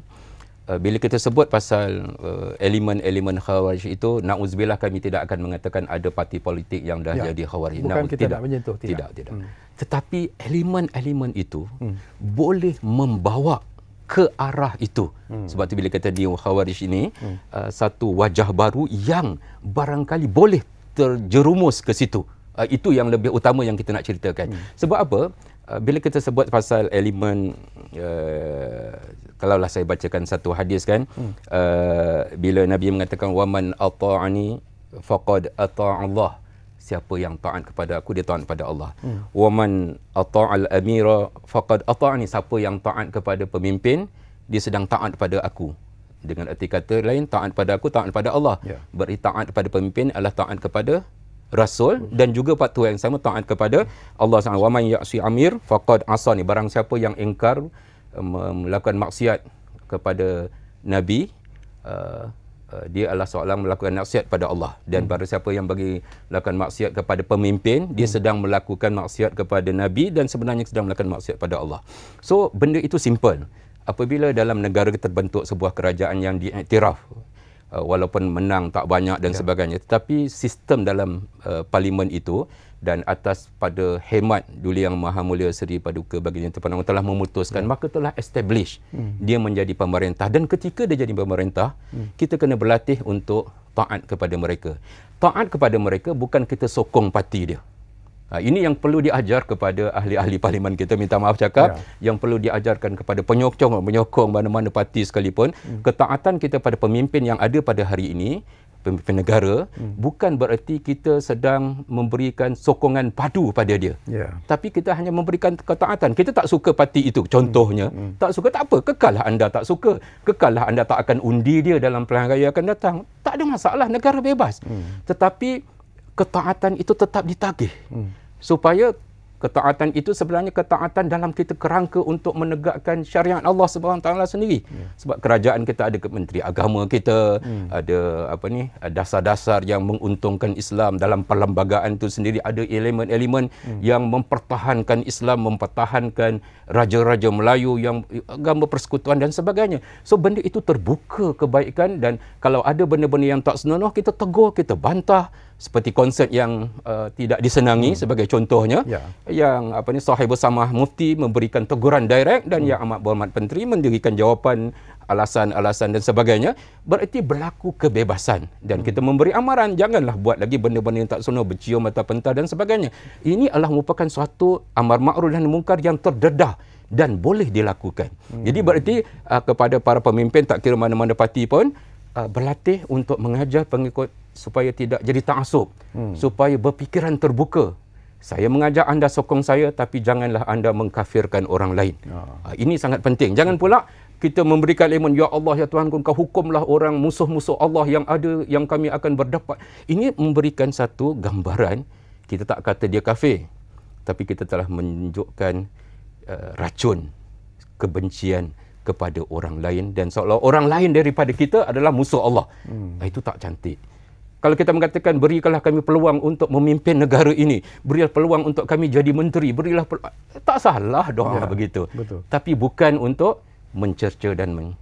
Uh, bila kita sebut pasal uh, elemen-elemen khawarij itu nauzubillah kami tidak akan mengatakan ada parti politik yang dah ya. jadi khawarij bukan kita tidak. nak menyentuh tidak tidak, tidak. Hmm. tetapi elemen-elemen itu hmm. boleh membawa ke arah itu hmm. sebab tu bila kata dia khawarij ini hmm. uh, satu wajah baru yang barangkali boleh terjerumus ke situ uh, itu yang lebih utama yang kita nak ceritakan hmm. sebab apa Uh, bila kita sebut pasal elemen uh, kalaulah saya bacakan satu hadis kan hmm. uh, bila nabi mengatakan waman ata'ani faqad Allah, siapa yang taat kepada aku dia taat kepada Allah hmm. waman ata'al amira faqad ata'ani siapa yang taat kepada pemimpin dia sedang taat kepada aku dengan erti kata lain taat kepada aku taat kepada Allah yeah. beri taat kepada pemimpin adalah taat kepada rasul dan juga patuh yang sama taat kepada Allah SWT. Wa man ya'si amir faqad asa ni barang siapa yang engkar eh, melakukan maksiat kepada nabi eh, eh, dia adalah seorang melakukan maksiat pada Allah dan hmm. barang siapa yang bagi melakukan maksiat kepada pemimpin dia hmm. sedang melakukan maksiat kepada nabi dan sebenarnya sedang melakukan maksiat pada Allah. So benda itu simple. Apabila dalam negara terbentuk sebuah kerajaan yang diiktiraf uh, walaupun menang tak banyak dan ya. sebagainya tetapi sistem dalam uh, parlimen itu dan atas pada hemat Duli Yang Maha Mulia Seri Paduka Baginda Tuan Pandang telah memutuskan ya. maka telah establish hmm. dia menjadi pemerintah dan ketika dia jadi pemerintah hmm. kita kena berlatih untuk taat kepada mereka taat kepada mereka bukan kita sokong parti dia Ha, ini yang perlu diajar kepada ahli-ahli parlimen kita, minta maaf cakap. Yeah. Yang perlu diajarkan kepada penyokong, penyokong mana-mana parti sekalipun. Mm. Ketaatan kita pada pemimpin yang ada pada hari ini, pemimpin negara, mm. bukan bererti kita sedang memberikan sokongan padu pada dia. Yeah. Tapi kita hanya memberikan ketaatan. Kita tak suka parti itu, contohnya. Mm. Mm. Tak suka tak apa, kekallah anda tak suka. Kekallah anda tak akan undi dia dalam pelanggaran yang akan datang. Tak ada masalah, negara bebas. Mm. Tetapi ketaatan itu tetap ditagih. Hmm. Supaya ketaatan itu sebenarnya ketaatan dalam kita kerangka untuk menegakkan syariat Allah Swt sendiri. Yeah. Sebab kerajaan kita ada menteri agama kita, hmm. ada apa ni? dasar-dasar yang menguntungkan Islam dalam perlembagaan itu sendiri ada elemen-elemen hmm. yang mempertahankan Islam, mempertahankan raja-raja Melayu yang eh, agama persekutuan dan sebagainya. So benda itu terbuka kebaikan dan kalau ada benda-benda yang tak senonoh kita tegur, kita bantah seperti konsert yang uh, tidak disenangi hmm. sebagai contohnya yeah. yang apa ni sahib bersamah mufti memberikan teguran direct dan hmm. yang amat berhormat menteri mendirikan jawapan alasan-alasan dan sebagainya bererti berlaku kebebasan dan hmm. kita memberi amaran janganlah buat lagi benda-benda yang tak senonoh bercium mata pentas dan sebagainya ini adalah merupakan suatu amar makruf dan mungkar yang terdedah dan boleh dilakukan hmm. jadi bererti uh, kepada para pemimpin tak kira mana-mana parti pun uh, berlatih untuk mengajar pengikut supaya tidak jadi ta'asub. Hmm. Supaya berfikiran terbuka. Saya mengajak anda sokong saya tapi janganlah anda mengkafirkan orang lain. Ya. Ah, ini sangat penting. Jangan pula kita memberikan lemon. Ya Allah, Ya Tuhan, kau hukumlah orang musuh-musuh Allah yang ada yang kami akan berdapat. Ini memberikan satu gambaran. Kita tak kata dia kafir. Tapi kita telah menunjukkan uh, racun, kebencian kepada orang lain. Dan seolah orang lain daripada kita adalah musuh Allah. Hmm. Ah, itu tak cantik. Kalau kita mengatakan berikanlah kami peluang untuk memimpin negara ini, berilah peluang untuk kami jadi menteri, berilah peluang. tak salah doa ya, begitu. Betul. Tapi bukan untuk mencerca dan men-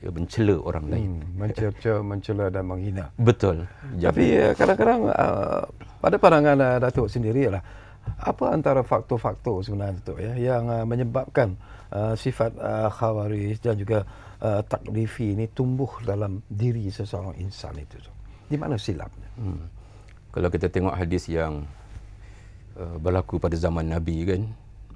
ya, mencela orang hmm, lain. Mencerca, mencela dan menghina. Betul. Tapi eh, kadang-kadang uh, pada pandangan uh, Datuk sendirilah apa antara faktor-faktor sebenarnya Datuk ya yang uh, menyebabkan uh, sifat uh, khawaris dan juga uh, takrifi ini tumbuh dalam diri seseorang insan itu. Tuk? di mana silapnya hmm. kalau kita tengok hadis yang uh, berlaku pada zaman nabi kan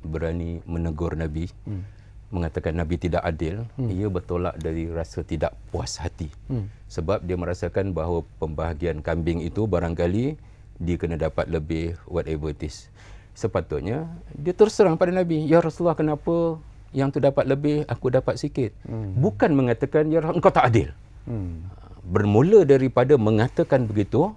berani menegur nabi hmm. mengatakan nabi tidak adil hmm. ia bertolak dari rasa tidak puas hati hmm. sebab dia merasakan bahawa pembahagian kambing itu barangkali dia kena dapat lebih whatever it is sepatutnya dia terserang pada nabi ya rasulullah kenapa yang tu dapat lebih aku dapat sikit hmm. bukan mengatakan ya engkau tak adil hmm bermula daripada mengatakan begitu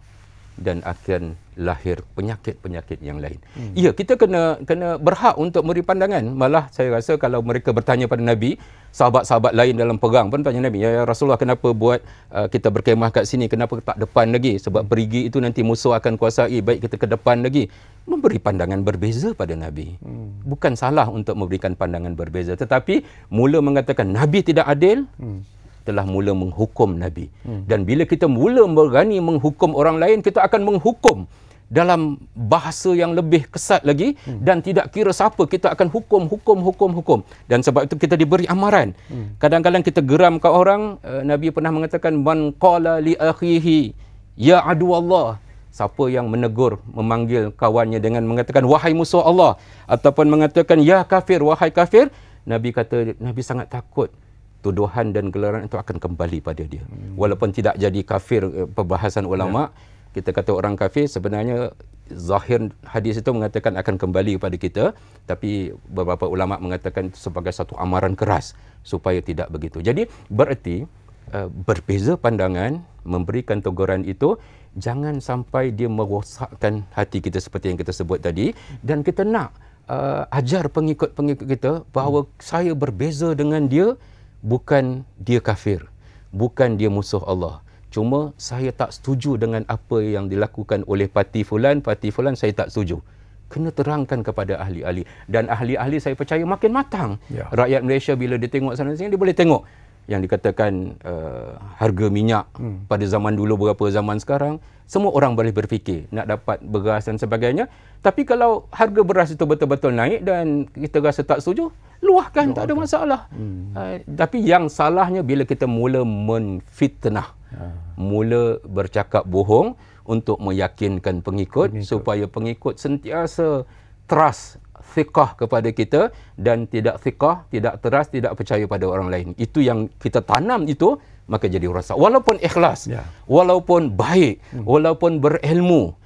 dan akan lahir penyakit-penyakit yang lain. Hmm. Ya, kita kena kena berhak untuk memberi pandangan. Malah saya rasa kalau mereka bertanya pada Nabi, sahabat-sahabat lain dalam perang pun tanya Nabi, "Ya, ya Rasulullah, kenapa buat uh, kita berkemah kat sini? Kenapa tak depan lagi? Sebab perigi itu nanti musuh akan kuasai. Baik kita ke depan lagi." Memberi pandangan berbeza pada Nabi. Hmm. Bukan salah untuk memberikan pandangan berbeza, tetapi mula mengatakan Nabi tidak adil. Hmm telah mula menghukum Nabi. Hmm. Dan bila kita mula berani menghukum orang lain, kita akan menghukum dalam bahasa yang lebih kesat lagi hmm. dan tidak kira siapa kita akan hukum hukum hukum hukum dan sebab itu kita diberi amaran hmm. kadang-kadang kita geram ke orang uh, nabi pernah mengatakan man qala li akhihi ya adu Allah siapa yang menegur memanggil kawannya dengan mengatakan wahai musuh Allah ataupun mengatakan ya kafir wahai kafir nabi kata nabi sangat takut tuduhan dan gelaran itu akan kembali pada dia. Hmm. Walaupun tidak jadi kafir eh, perbahasan ulama, ya. kita kata orang kafir sebenarnya zahir hadis itu mengatakan akan kembali kepada kita tapi beberapa ulama mengatakan itu sebagai satu amaran keras supaya tidak begitu. Jadi bererti eh, berbeza pandangan memberikan teguran itu jangan sampai dia merosakkan hati kita seperti yang kita sebut tadi dan kita nak uh, ajar pengikut-pengikut kita bahawa hmm. saya berbeza dengan dia bukan dia kafir bukan dia musuh Allah cuma saya tak setuju dengan apa yang dilakukan oleh parti fulan parti fulan saya tak setuju kena terangkan kepada ahli-ahli dan ahli-ahli saya percaya makin matang ya. rakyat Malaysia bila dia tengok sana sini dia boleh tengok yang dikatakan uh, harga minyak hmm. pada zaman dulu berapa zaman sekarang semua orang boleh berfikir nak dapat beras dan sebagainya tapi kalau harga beras itu betul-betul naik dan kita rasa tak setuju luahkan Luar tak ada masalah hmm. uh, tapi yang salahnya bila kita mula menfitnah hmm. mula bercakap bohong untuk meyakinkan pengikut, pengikut supaya pengikut sentiasa trust fiqah kepada kita dan tidak fiqah, tidak teras, tidak percaya pada orang lain. Itu yang kita tanam itu maka jadi rosak. Walaupun ikhlas, ya. walaupun baik, hmm. walaupun berilmu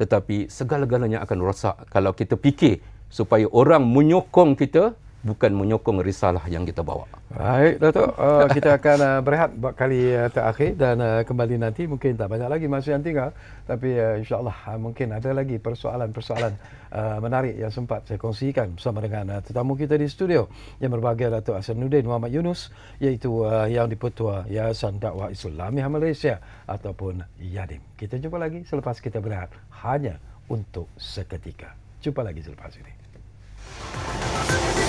tetapi segala-galanya akan rosak kalau kita fikir supaya orang menyokong kita bukan menyokong risalah yang kita bawa. Baik, Datuk. Uh, (laughs) kita akan uh, berehat buat kali uh, terakhir dan uh, kembali nanti. Mungkin tak banyak lagi masa yang tinggal. Tapi uh, insyaAllah uh, mungkin ada lagi persoalan-persoalan uh, menarik yang sempat saya kongsikan bersama dengan uh, tetamu kita di studio yang berbahagia Datuk Hasanuddin Muhammad Yunus iaitu uh, yang dipertua Yayasan Dakwah Islamiah Malaysia ataupun YADIM. Kita jumpa lagi selepas kita berehat hanya untuk seketika. Jumpa lagi selepas ini. Thank you.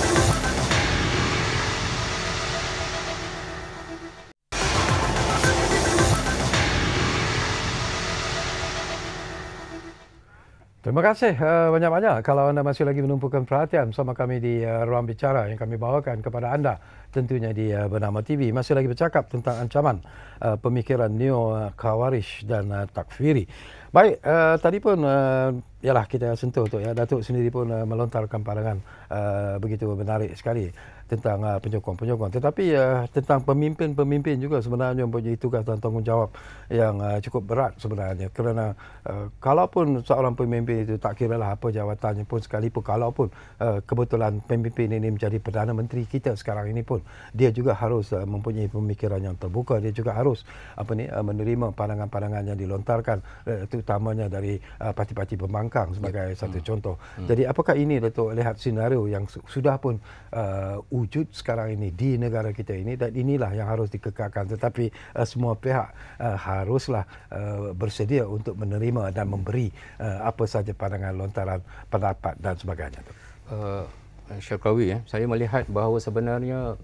Terima kasih eh, banyak-banyak kalau anda masih lagi menumpukan perhatian sama kami di eh, ruang bicara yang kami bawakan kepada anda tentunya di eh, Bernama TV. Masih lagi bercakap tentang ancaman pemikiran Neo Khawarij dan Takfiri. Baik, uh, tadi pun uh, yalah kita sentuh tu ya Datuk sendiri pun uh, melontarkan pandangan uh, begitu menarik sekali tentang uh, penyokong-penyokong tetapi uh, tentang pemimpin-pemimpin juga sebenarnya mempunyai tugas dan tanggungjawab yang uh, cukup berat sebenarnya kerana uh, kalaupun seorang pemimpin itu tak kira lah apa jawatannya pun sekalipun kalaupun uh, kebetulan pemimpin ini menjadi Perdana Menteri kita sekarang ini pun dia juga harus uh, mempunyai pemikiran yang terbuka dia juga harus apa ni uh, menerima pandangan-pandangan yang dilontarkan uh, terutamanya dari uh, parti-parti pembangkang sebagai ya. satu hmm. contoh hmm. jadi apakah ini Dato' lihat senario yang sudah pun uh, wujud sekarang ini di negara kita ini dan inilah yang harus dikekalkan tetapi uh, semua pihak uh, haruslah uh, bersedia untuk menerima dan memberi uh, apa saja pandangan lontaran pendapat dan sebagainya Uh, Syarqawi ya, saya melihat bahawa sebenarnya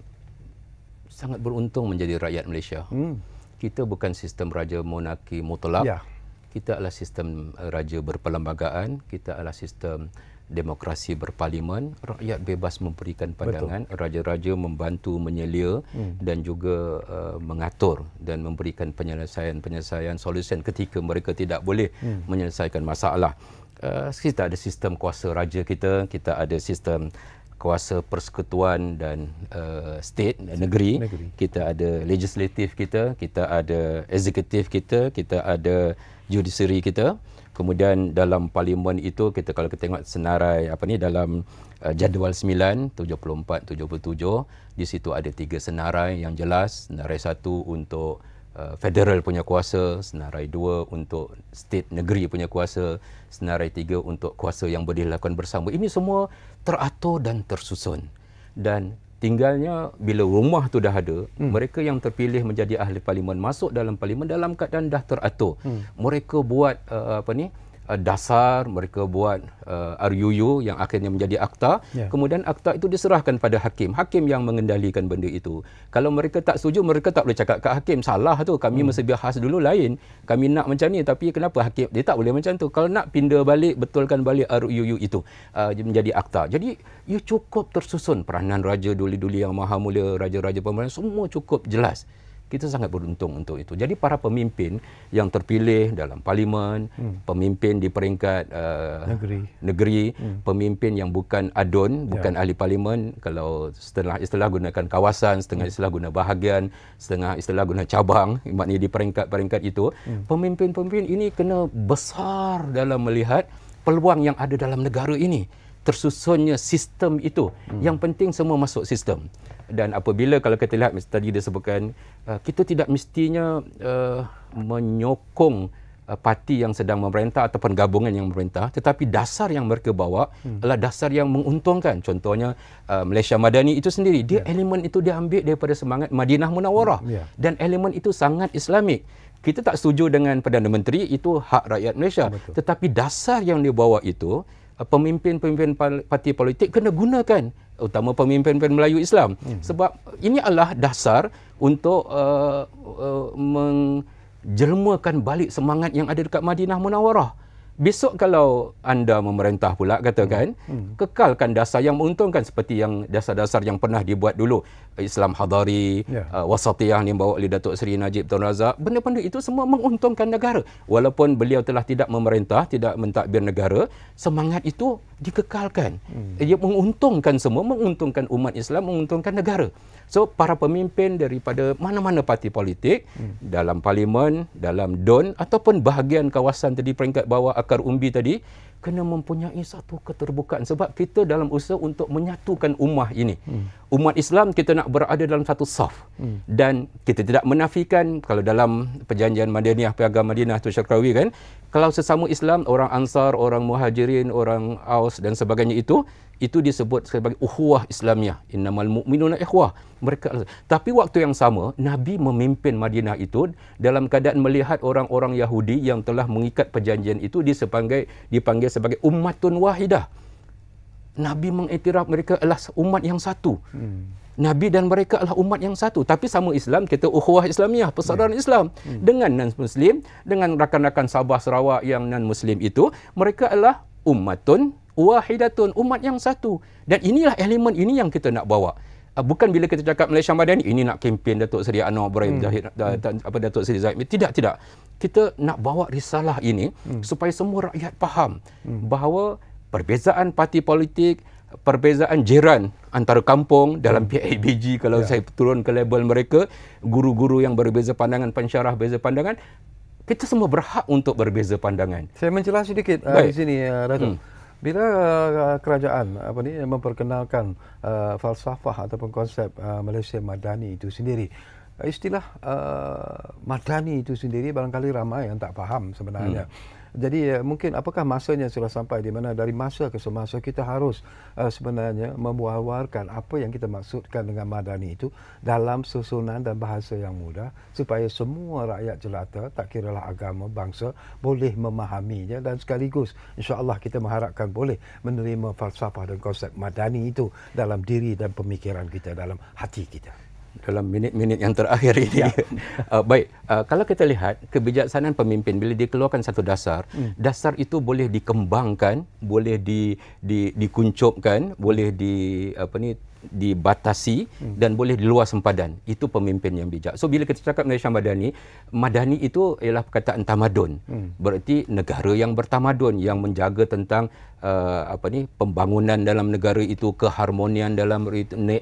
sangat beruntung menjadi rakyat Malaysia. Hmm. Kita bukan sistem raja monarki mutlak. Ya. Kita adalah sistem raja berperlembagaan, kita adalah sistem demokrasi berparlimen rakyat bebas memberikan pandangan raja-raja membantu menyelia hmm. dan juga uh, mengatur dan memberikan penyelesaian-penyelesaian solution ketika mereka tidak boleh hmm. menyelesaikan masalah uh, kita ada sistem kuasa raja kita kita ada sistem kuasa persekutuan dan uh, state negeri. negeri kita ada legislatif kita kita ada eksekutif kita kita ada judiciary kita kemudian dalam parlimen itu kita kalau kita tengok senarai apa ni dalam uh, jadual 9 74 77 di situ ada tiga senarai yang jelas senarai satu untuk uh, federal punya kuasa senarai dua untuk state negeri punya kuasa senarai tiga untuk kuasa yang boleh dilakukan bersama ini semua teratur dan tersusun dan tinggalnya bila rumah tu dah ada hmm. mereka yang terpilih menjadi ahli parlimen masuk dalam parlimen dalam keadaan dah teratur hmm. mereka buat uh, apa ni Uh, dasar mereka buat uh, RUU yang akhirnya menjadi akta yeah. kemudian akta itu diserahkan pada hakim hakim yang mengendalikan benda itu kalau mereka tak setuju mereka tak boleh cakap ke hakim salah tu kami hmm. mesti bahas dulu lain kami nak macam ni tapi kenapa hakim dia tak boleh macam tu kalau nak pindah balik betulkan balik RUU itu uh, menjadi akta jadi ia ya cukup tersusun peranan raja duli-duli yang maha mulia raja-raja pemerintah semua cukup jelas kita sangat beruntung untuk itu. Jadi para pemimpin yang terpilih dalam parlimen, hmm. pemimpin di peringkat uh, negeri, negeri hmm. pemimpin yang bukan adun, ya. bukan yeah. ahli parlimen, kalau setengah istilah gunakan kawasan, setengah hmm. istilah guna bahagian, setengah istilah guna cabang, maknanya di peringkat-peringkat itu, hmm. pemimpin-pemimpin ini kena besar dalam melihat peluang yang ada dalam negara ini tersusunnya sistem itu. Hmm. Yang penting semua masuk sistem. Dan apabila kalau kita lihat tadi dia sebutkan, uh, kita tidak mestinya uh, menyokong uh, parti yang sedang memerintah ataupun gabungan yang memerintah tetapi dasar yang mereka bawa hmm. adalah dasar yang menguntungkan contohnya uh, Malaysia Madani itu sendiri dia yeah. elemen itu diambil daripada semangat Madinah Munawarah yeah. dan elemen itu sangat islamik kita tak setuju dengan perdana menteri itu hak rakyat Malaysia Betul. tetapi dasar yang dia bawa itu Eh, pemimpin-pemimpin parti politik kena gunakan utama pemimpin-pemimpin Melayu Islam hmm. sebab ini adalah dasar untuk uh, uh, menjelmakan balik semangat yang ada dekat Madinah Munawarah. Besok kalau anda memerintah pula katakan hmm. hmm. kekalkan dasar yang menguntungkan seperti yang dasar-dasar yang pernah dibuat dulu Islam hadari yeah. uh, wasatiyah ni bawa oleh Datuk Seri Najib Tun Razak benda-benda itu semua menguntungkan negara walaupun beliau telah tidak memerintah tidak mentadbir negara semangat itu dikekalkan hmm. ia menguntungkan semua menguntungkan umat Islam menguntungkan negara so para pemimpin daripada mana-mana parti politik hmm. dalam parlimen dalam don, ataupun bahagian kawasan tadi peringkat bawah bakar umbi tadi kena mempunyai satu keterbukaan sebab kita dalam usaha untuk menyatukan ummah ini hmm umat Islam kita nak berada dalam satu saf hmm. dan kita tidak menafikan kalau dalam perjanjian Madinah piagam Madinah tu Syakrawi kan kalau sesama Islam orang Ansar orang Muhajirin orang Aus dan sebagainya itu itu disebut sebagai ukhuwah Islamiah innamal mu'minuna ikhwah mereka tapi waktu yang sama nabi memimpin Madinah itu dalam keadaan melihat orang-orang Yahudi yang telah mengikat perjanjian itu dipanggil dipanggil sebagai ummatun wahidah Nabi mengiktiraf mereka adalah umat yang satu. Hmm. Nabi dan mereka adalah umat yang satu. Tapi sama Islam, kita ukhuwah Islamiah, persaudaraan yeah. Islam. Hmm. Dengan non-Muslim, dengan rakan-rakan Sabah, Sarawak yang non-Muslim itu, mereka adalah umatun wahidatun, umat yang satu. Dan inilah elemen ini yang kita nak bawa. Ah, bukan bila kita cakap Malaysia Madani, ini nak kempen Datuk Seri Anwar Ibrahim, hmm. Ah, hmm. apa Datuk Seri Zahid. Tidak, tidak. Kita nak bawa risalah ini hmm. supaya semua rakyat faham hmm. bahawa perbezaan parti politik, perbezaan jiran antara kampung dalam hmm. PABG kalau yeah. saya turun ke label mereka, guru-guru yang berbeza pandangan, pensyarah berbeza pandangan, kita semua berhak untuk berbeza pandangan. Saya menjelaskan sedikit uh, di sini uh, Datuk. Hmm. Bila uh, kerajaan apa ni memperkenalkan uh, falsafah ataupun konsep uh, Malaysia Madani itu sendiri, istilah uh, Madani itu sendiri barangkali ramai yang tak faham sebenarnya. Hmm. Jadi eh, mungkin apakah masanya sudah sampai di mana dari masa ke semasa kita harus uh, sebenarnya membuarkan apa yang kita maksudkan dengan madani itu dalam susunan dan bahasa yang mudah supaya semua rakyat jelata tak kira lah agama bangsa boleh memahaminya dan sekaligus insyaallah kita mengharapkan boleh menerima falsafah dan konsep madani itu dalam diri dan pemikiran kita dalam hati kita dalam minit-minit yang terakhir ini. Ya. (laughs) uh, baik, uh, kalau kita lihat kebijaksanaan pemimpin bila dikeluarkan satu dasar, hmm. dasar itu boleh dikembangkan, boleh di, di dikuncupkan, boleh di apa ni dibatasi hmm. dan boleh diluas sempadan. Itu pemimpin yang bijak. So bila kita cakap Malaysia Madani, Madani itu ialah perkataan tamadun. Hmm. Berarti negara yang bertamadun yang menjaga tentang Uh, apa ni pembangunan dalam negara itu keharmonian dalam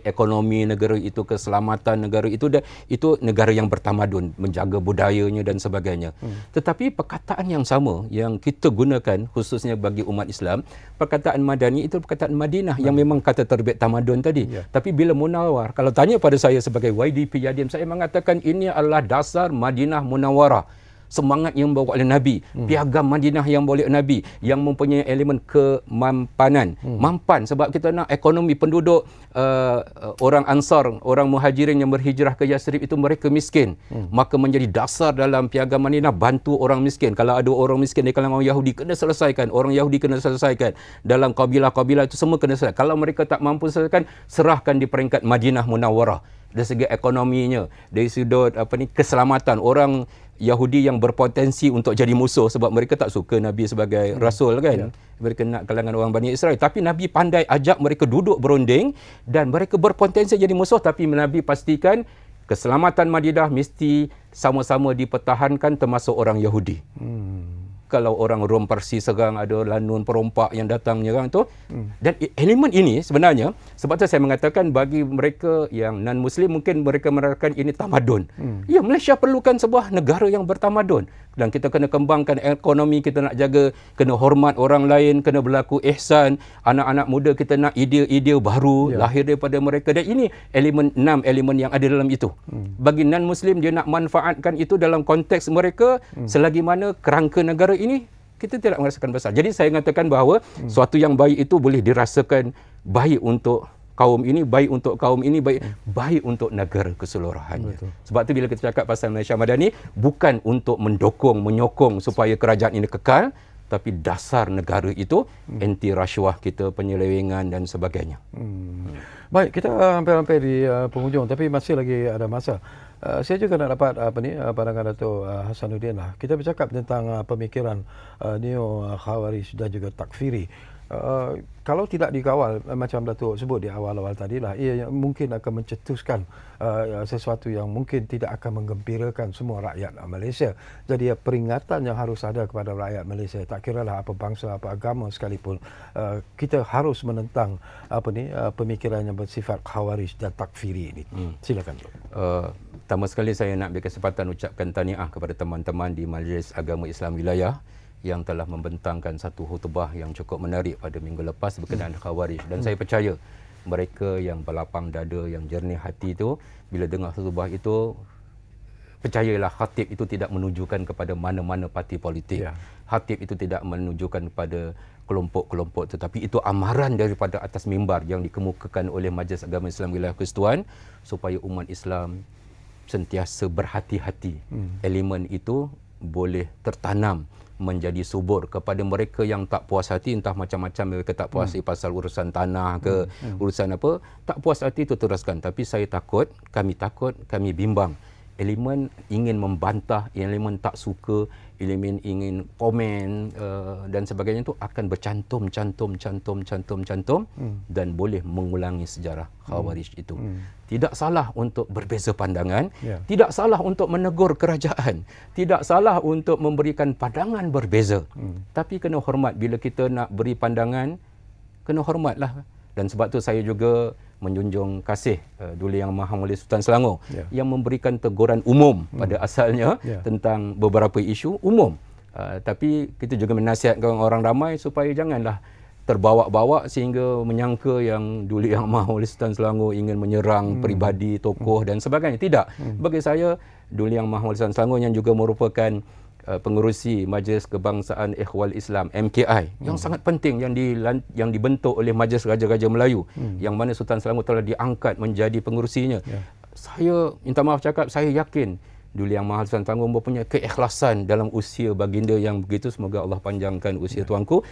ekonomi negara itu keselamatan negara itu dan itu negara yang bertamadun menjaga budayanya dan sebagainya hmm. tetapi perkataan yang sama yang kita gunakan khususnya bagi umat Islam perkataan madani itu perkataan Madinah hmm. yang memang kata terbit tamadun tadi yeah. tapi bila munawar kalau tanya pada saya sebagai YDP Yadim saya mengatakan ini adalah dasar Madinah Munawarah semangat yang bawa oleh Nabi, hmm. piagam Madinah yang boleh Nabi, yang mempunyai elemen kemampanan. Hmm. Mampan sebab kita nak ekonomi penduduk uh, uh, orang Ansar, orang Muhajirin yang berhijrah ke Yasrib itu mereka miskin. Hmm. Maka menjadi dasar dalam piagam Madinah bantu orang miskin. Kalau ada orang miskin di kalangan Yahudi kena selesaikan, orang Yahudi kena selesaikan dalam kabilah-kabilah itu semua kena selesaikan. Kalau mereka tak mampu selesaikan, serahkan di peringkat Madinah Munawarah dari segi ekonominya, dari sudut apa ni keselamatan orang Yahudi yang berpotensi untuk jadi musuh sebab mereka tak suka Nabi sebagai hmm. rasul kan. Yeah. Mereka nak kalangan orang Bani Israel. Tapi Nabi pandai ajak mereka duduk berunding dan mereka berpotensi jadi musuh tapi Nabi pastikan keselamatan Madinah mesti sama-sama dipertahankan termasuk orang Yahudi. Hmm kalau orang Rom Parsi serang ada lanun perompak yang datang menyerang tu hmm. dan e-, elemen ini sebenarnya sebab tu saya mengatakan bagi mereka yang non muslim mungkin mereka merasakan ini tamadun hmm. ya Malaysia perlukan sebuah negara yang bertamadun dan kita kena kembangkan ekonomi kita nak jaga kena hormat orang lain kena berlaku ihsan anak-anak muda kita nak idea-idea baru ya. lahir daripada mereka dan ini elemen enam elemen yang ada dalam itu hmm. bagi non muslim dia nak manfaatkan itu dalam konteks mereka hmm. selagi mana kerangka negara ini kita tidak merasakan besar jadi saya mengatakan bahawa hmm. suatu yang baik itu boleh dirasakan baik untuk kaum ini baik untuk kaum ini baik hmm. baik untuk negara keseluruhannya. Betul. Sebab tu bila kita cakap pasal Malaysia Madani bukan untuk mendukung menyokong supaya kerajaan ini kekal tapi dasar negara itu hmm. anti rasuah kita penyelewengan dan sebagainya. Hmm. Baik kita uh, hampir-hampir di uh, penghujung tapi masih lagi ada masa. Uh, saya juga nak dapat apa uh, ni uh, pandangan Dato' Hasanuddin lah. Kita bercakap tentang uh, pemikiran uh, neo khawarij dan juga takfiri. Eh, kalau tidak dikawal eh, macam Datuk sebut di awal-awal tadilah ia mungkin akan mencetuskan uh, sesuatu yang mungkin tidak akan menggembirakan semua rakyat Malaysia jadi peringatan yang harus ada kepada rakyat Malaysia tak kiralah apa bangsa apa agama sekalipun uh, kita harus menentang apa ni uh, pemikiran yang bersifat khawarij dan takfiri ini hmm. silakan uh, pertama sekali saya nak berkesempatan ucapkan tahniah kepada teman-teman di Majlis Agama Islam Wilayah yang telah membentangkan satu khutbah yang cukup menarik pada minggu lepas berkenaan hmm. khawarij dan hmm. saya percaya mereka yang berlapang dada yang jernih hati itu bila dengar khutbah itu percayalah khatib itu tidak menunjukkan kepada mana-mana parti politik yeah. khatib itu tidak menunjukkan kepada kelompok-kelompok tetapi itu amaran daripada atas mimbar yang dikemukakan oleh Majlis Agama Islam Wilayah Kristuan supaya umat Islam sentiasa berhati-hati hmm. elemen itu boleh tertanam menjadi subur kepada mereka yang tak puas hati entah macam-macam mereka tak puas hmm. pasal urusan tanah ke hmm. Hmm. urusan apa tak puas hati itu teruskan tapi saya takut kami takut kami bimbang hmm elemen ingin membantah, elemen tak suka, elemen ingin komen uh, dan sebagainya itu akan bercantum, cantum, cantum, cantum, cantum hmm. dan boleh mengulangi sejarah hmm. khawarij hmm. itu. Hmm. Tidak salah untuk berbeza pandangan, yeah. tidak salah untuk menegur kerajaan, tidak salah untuk memberikan pandangan berbeza. Hmm. Tapi kena hormat bila kita nak beri pandangan, kena hormatlah. Dan sebab tu saya juga menjunjung kasih uh, Duli Yang Maha Mulia Sultan Selangor yeah. yang memberikan teguran umum hmm. pada asalnya yeah. tentang beberapa isu umum. Uh, tapi kita juga menasihatkan orang ramai supaya janganlah terbawa-bawa sehingga menyangka yang Duli Yang Maha Mulia Sultan Selangor ingin menyerang hmm. peribadi, tokoh hmm. dan sebagainya. Tidak. Hmm. Bagi saya, Duli Yang Maha Mulia Sultan Selangor yang juga merupakan Eh, Pengurusi Majlis Kebangsaan Ikhwal Islam MKI hmm. yang sangat penting yang di yang dibentuk oleh Majlis Raja-Raja Melayu hmm. yang mana Sultan Selangor telah diangkat menjadi pengurusinya. Yeah. Saya minta maaf cakap saya yakin Duli Yang Maha Sultan Selangor mempunyai keikhlasan dalam usia baginda yang begitu semoga Allah panjangkan usia yeah. tuanku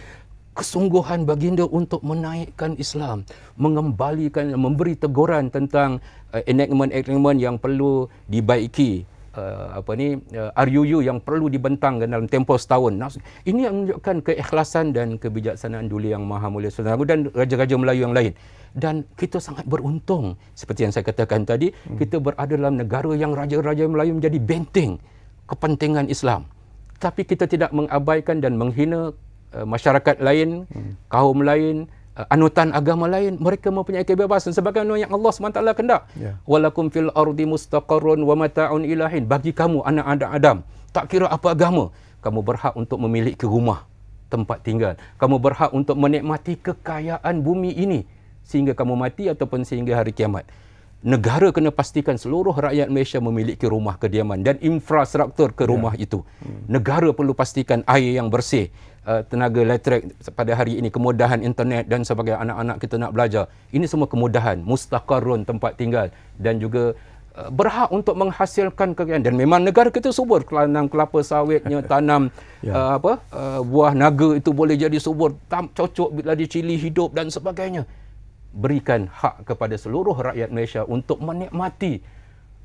kesungguhan baginda untuk menaikkan Islam, mengembalikan memberi teguran tentang enakmen eh, enactment yang perlu dibaiki uh, apa ni uh, eh, RUU yang perlu dibentang dalam tempoh setahun. Ini yang menunjukkan keikhlasan dan kebijaksanaan Duli Yang Maha Mulia Sultan Agung dan raja-raja Melayu yang lain. Dan kita sangat beruntung seperti yang saya katakan tadi, hmm. kita berada dalam negara yang raja-raja Melayu menjadi benteng kepentingan Islam. Tapi kita tidak mengabaikan dan menghina uh, masyarakat lain, hmm. kaum lain Eh, anutan agama lain mereka mempunyai kebebasan sebagaimana yang Allah SWT kendak yeah. walakum fil ardi mustaqarrun wa mata'un ilahin bagi kamu anak-anak Adam tak kira apa agama kamu berhak untuk memiliki rumah tempat tinggal kamu berhak untuk menikmati kekayaan bumi ini sehingga kamu mati ataupun sehingga hari kiamat negara kena pastikan seluruh rakyat Malaysia memiliki rumah kediaman dan infrastruktur ke ya. rumah yeah. itu hmm. negara perlu pastikan air yang bersih Eh, tenaga elektrik pada hari ini, kemudahan internet dan sebagai anak-anak kita nak belajar. Ini semua kemudahan, mustaqarun tempat tinggal dan juga eh, berhak untuk menghasilkan kekayaan dan memang negara kita subur tanam kelapa sawitnya (laughs) tanam yeah. Ya. uh, apa uh, buah naga itu boleh jadi subur tam, cocok bila di Chili hidup dan sebagainya berikan hak kepada seluruh rakyat Malaysia untuk menikmati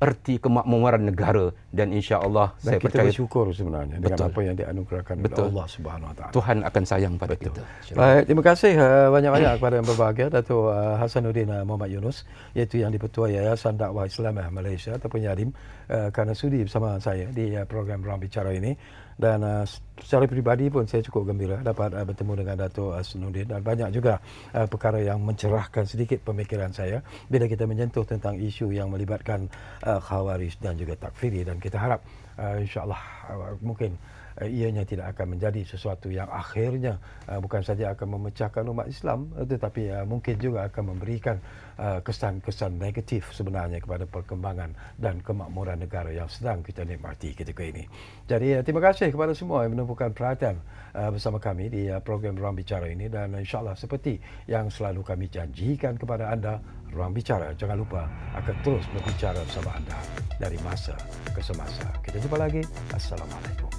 erti kemakmuran negara dan insya-Allah saya kita percaya bersyukur sebenarnya dengan apa yang dianugerahkan betul. Allah Subhanahu Wa Taala. Tuhan akan sayang pada betul. kita. Baik, terima kasih eh, banyak-banyak uh, kepada yang berbahagia Dato uh, eh, Hasanuddin uh, Muhammad Yunus iaitu yang di dipertua Yayasan Dakwah Islam Malaysia ataupun Yadim uh, kerana sudi bersama saya di uh, program Ruang Bicara ini dan uh, secara pribadi pun saya cukup gembira dapat uh, bertemu dengan Dato' Asnuddin uh, dan banyak juga uh, perkara yang mencerahkan sedikit pemikiran saya bila kita menyentuh tentang isu yang melibatkan uh, khawarij dan juga takfiri dan kita harap uh, insyaallah uh, mungkin Eh, ianya tidak akan menjadi sesuatu yang akhirnya eh, bukan saja akan memecahkan umat Islam eh, tetapi mungkin juga akan memberikan kesan-kesan negatif sebenarnya kepada perkembangan dan kemakmuran negara yang sedang kita nikmati ketika ini. Jadi terima kasih kepada semua yang menumpukan perhatian bersama kami di program Ruang Bicara ini dan insyaAllah seperti yang selalu kami janjikan kepada anda Ruang Bicara. Jangan lupa akan terus berbicara bersama anda dari masa ke semasa. Kita jumpa lagi. Assalamualaikum.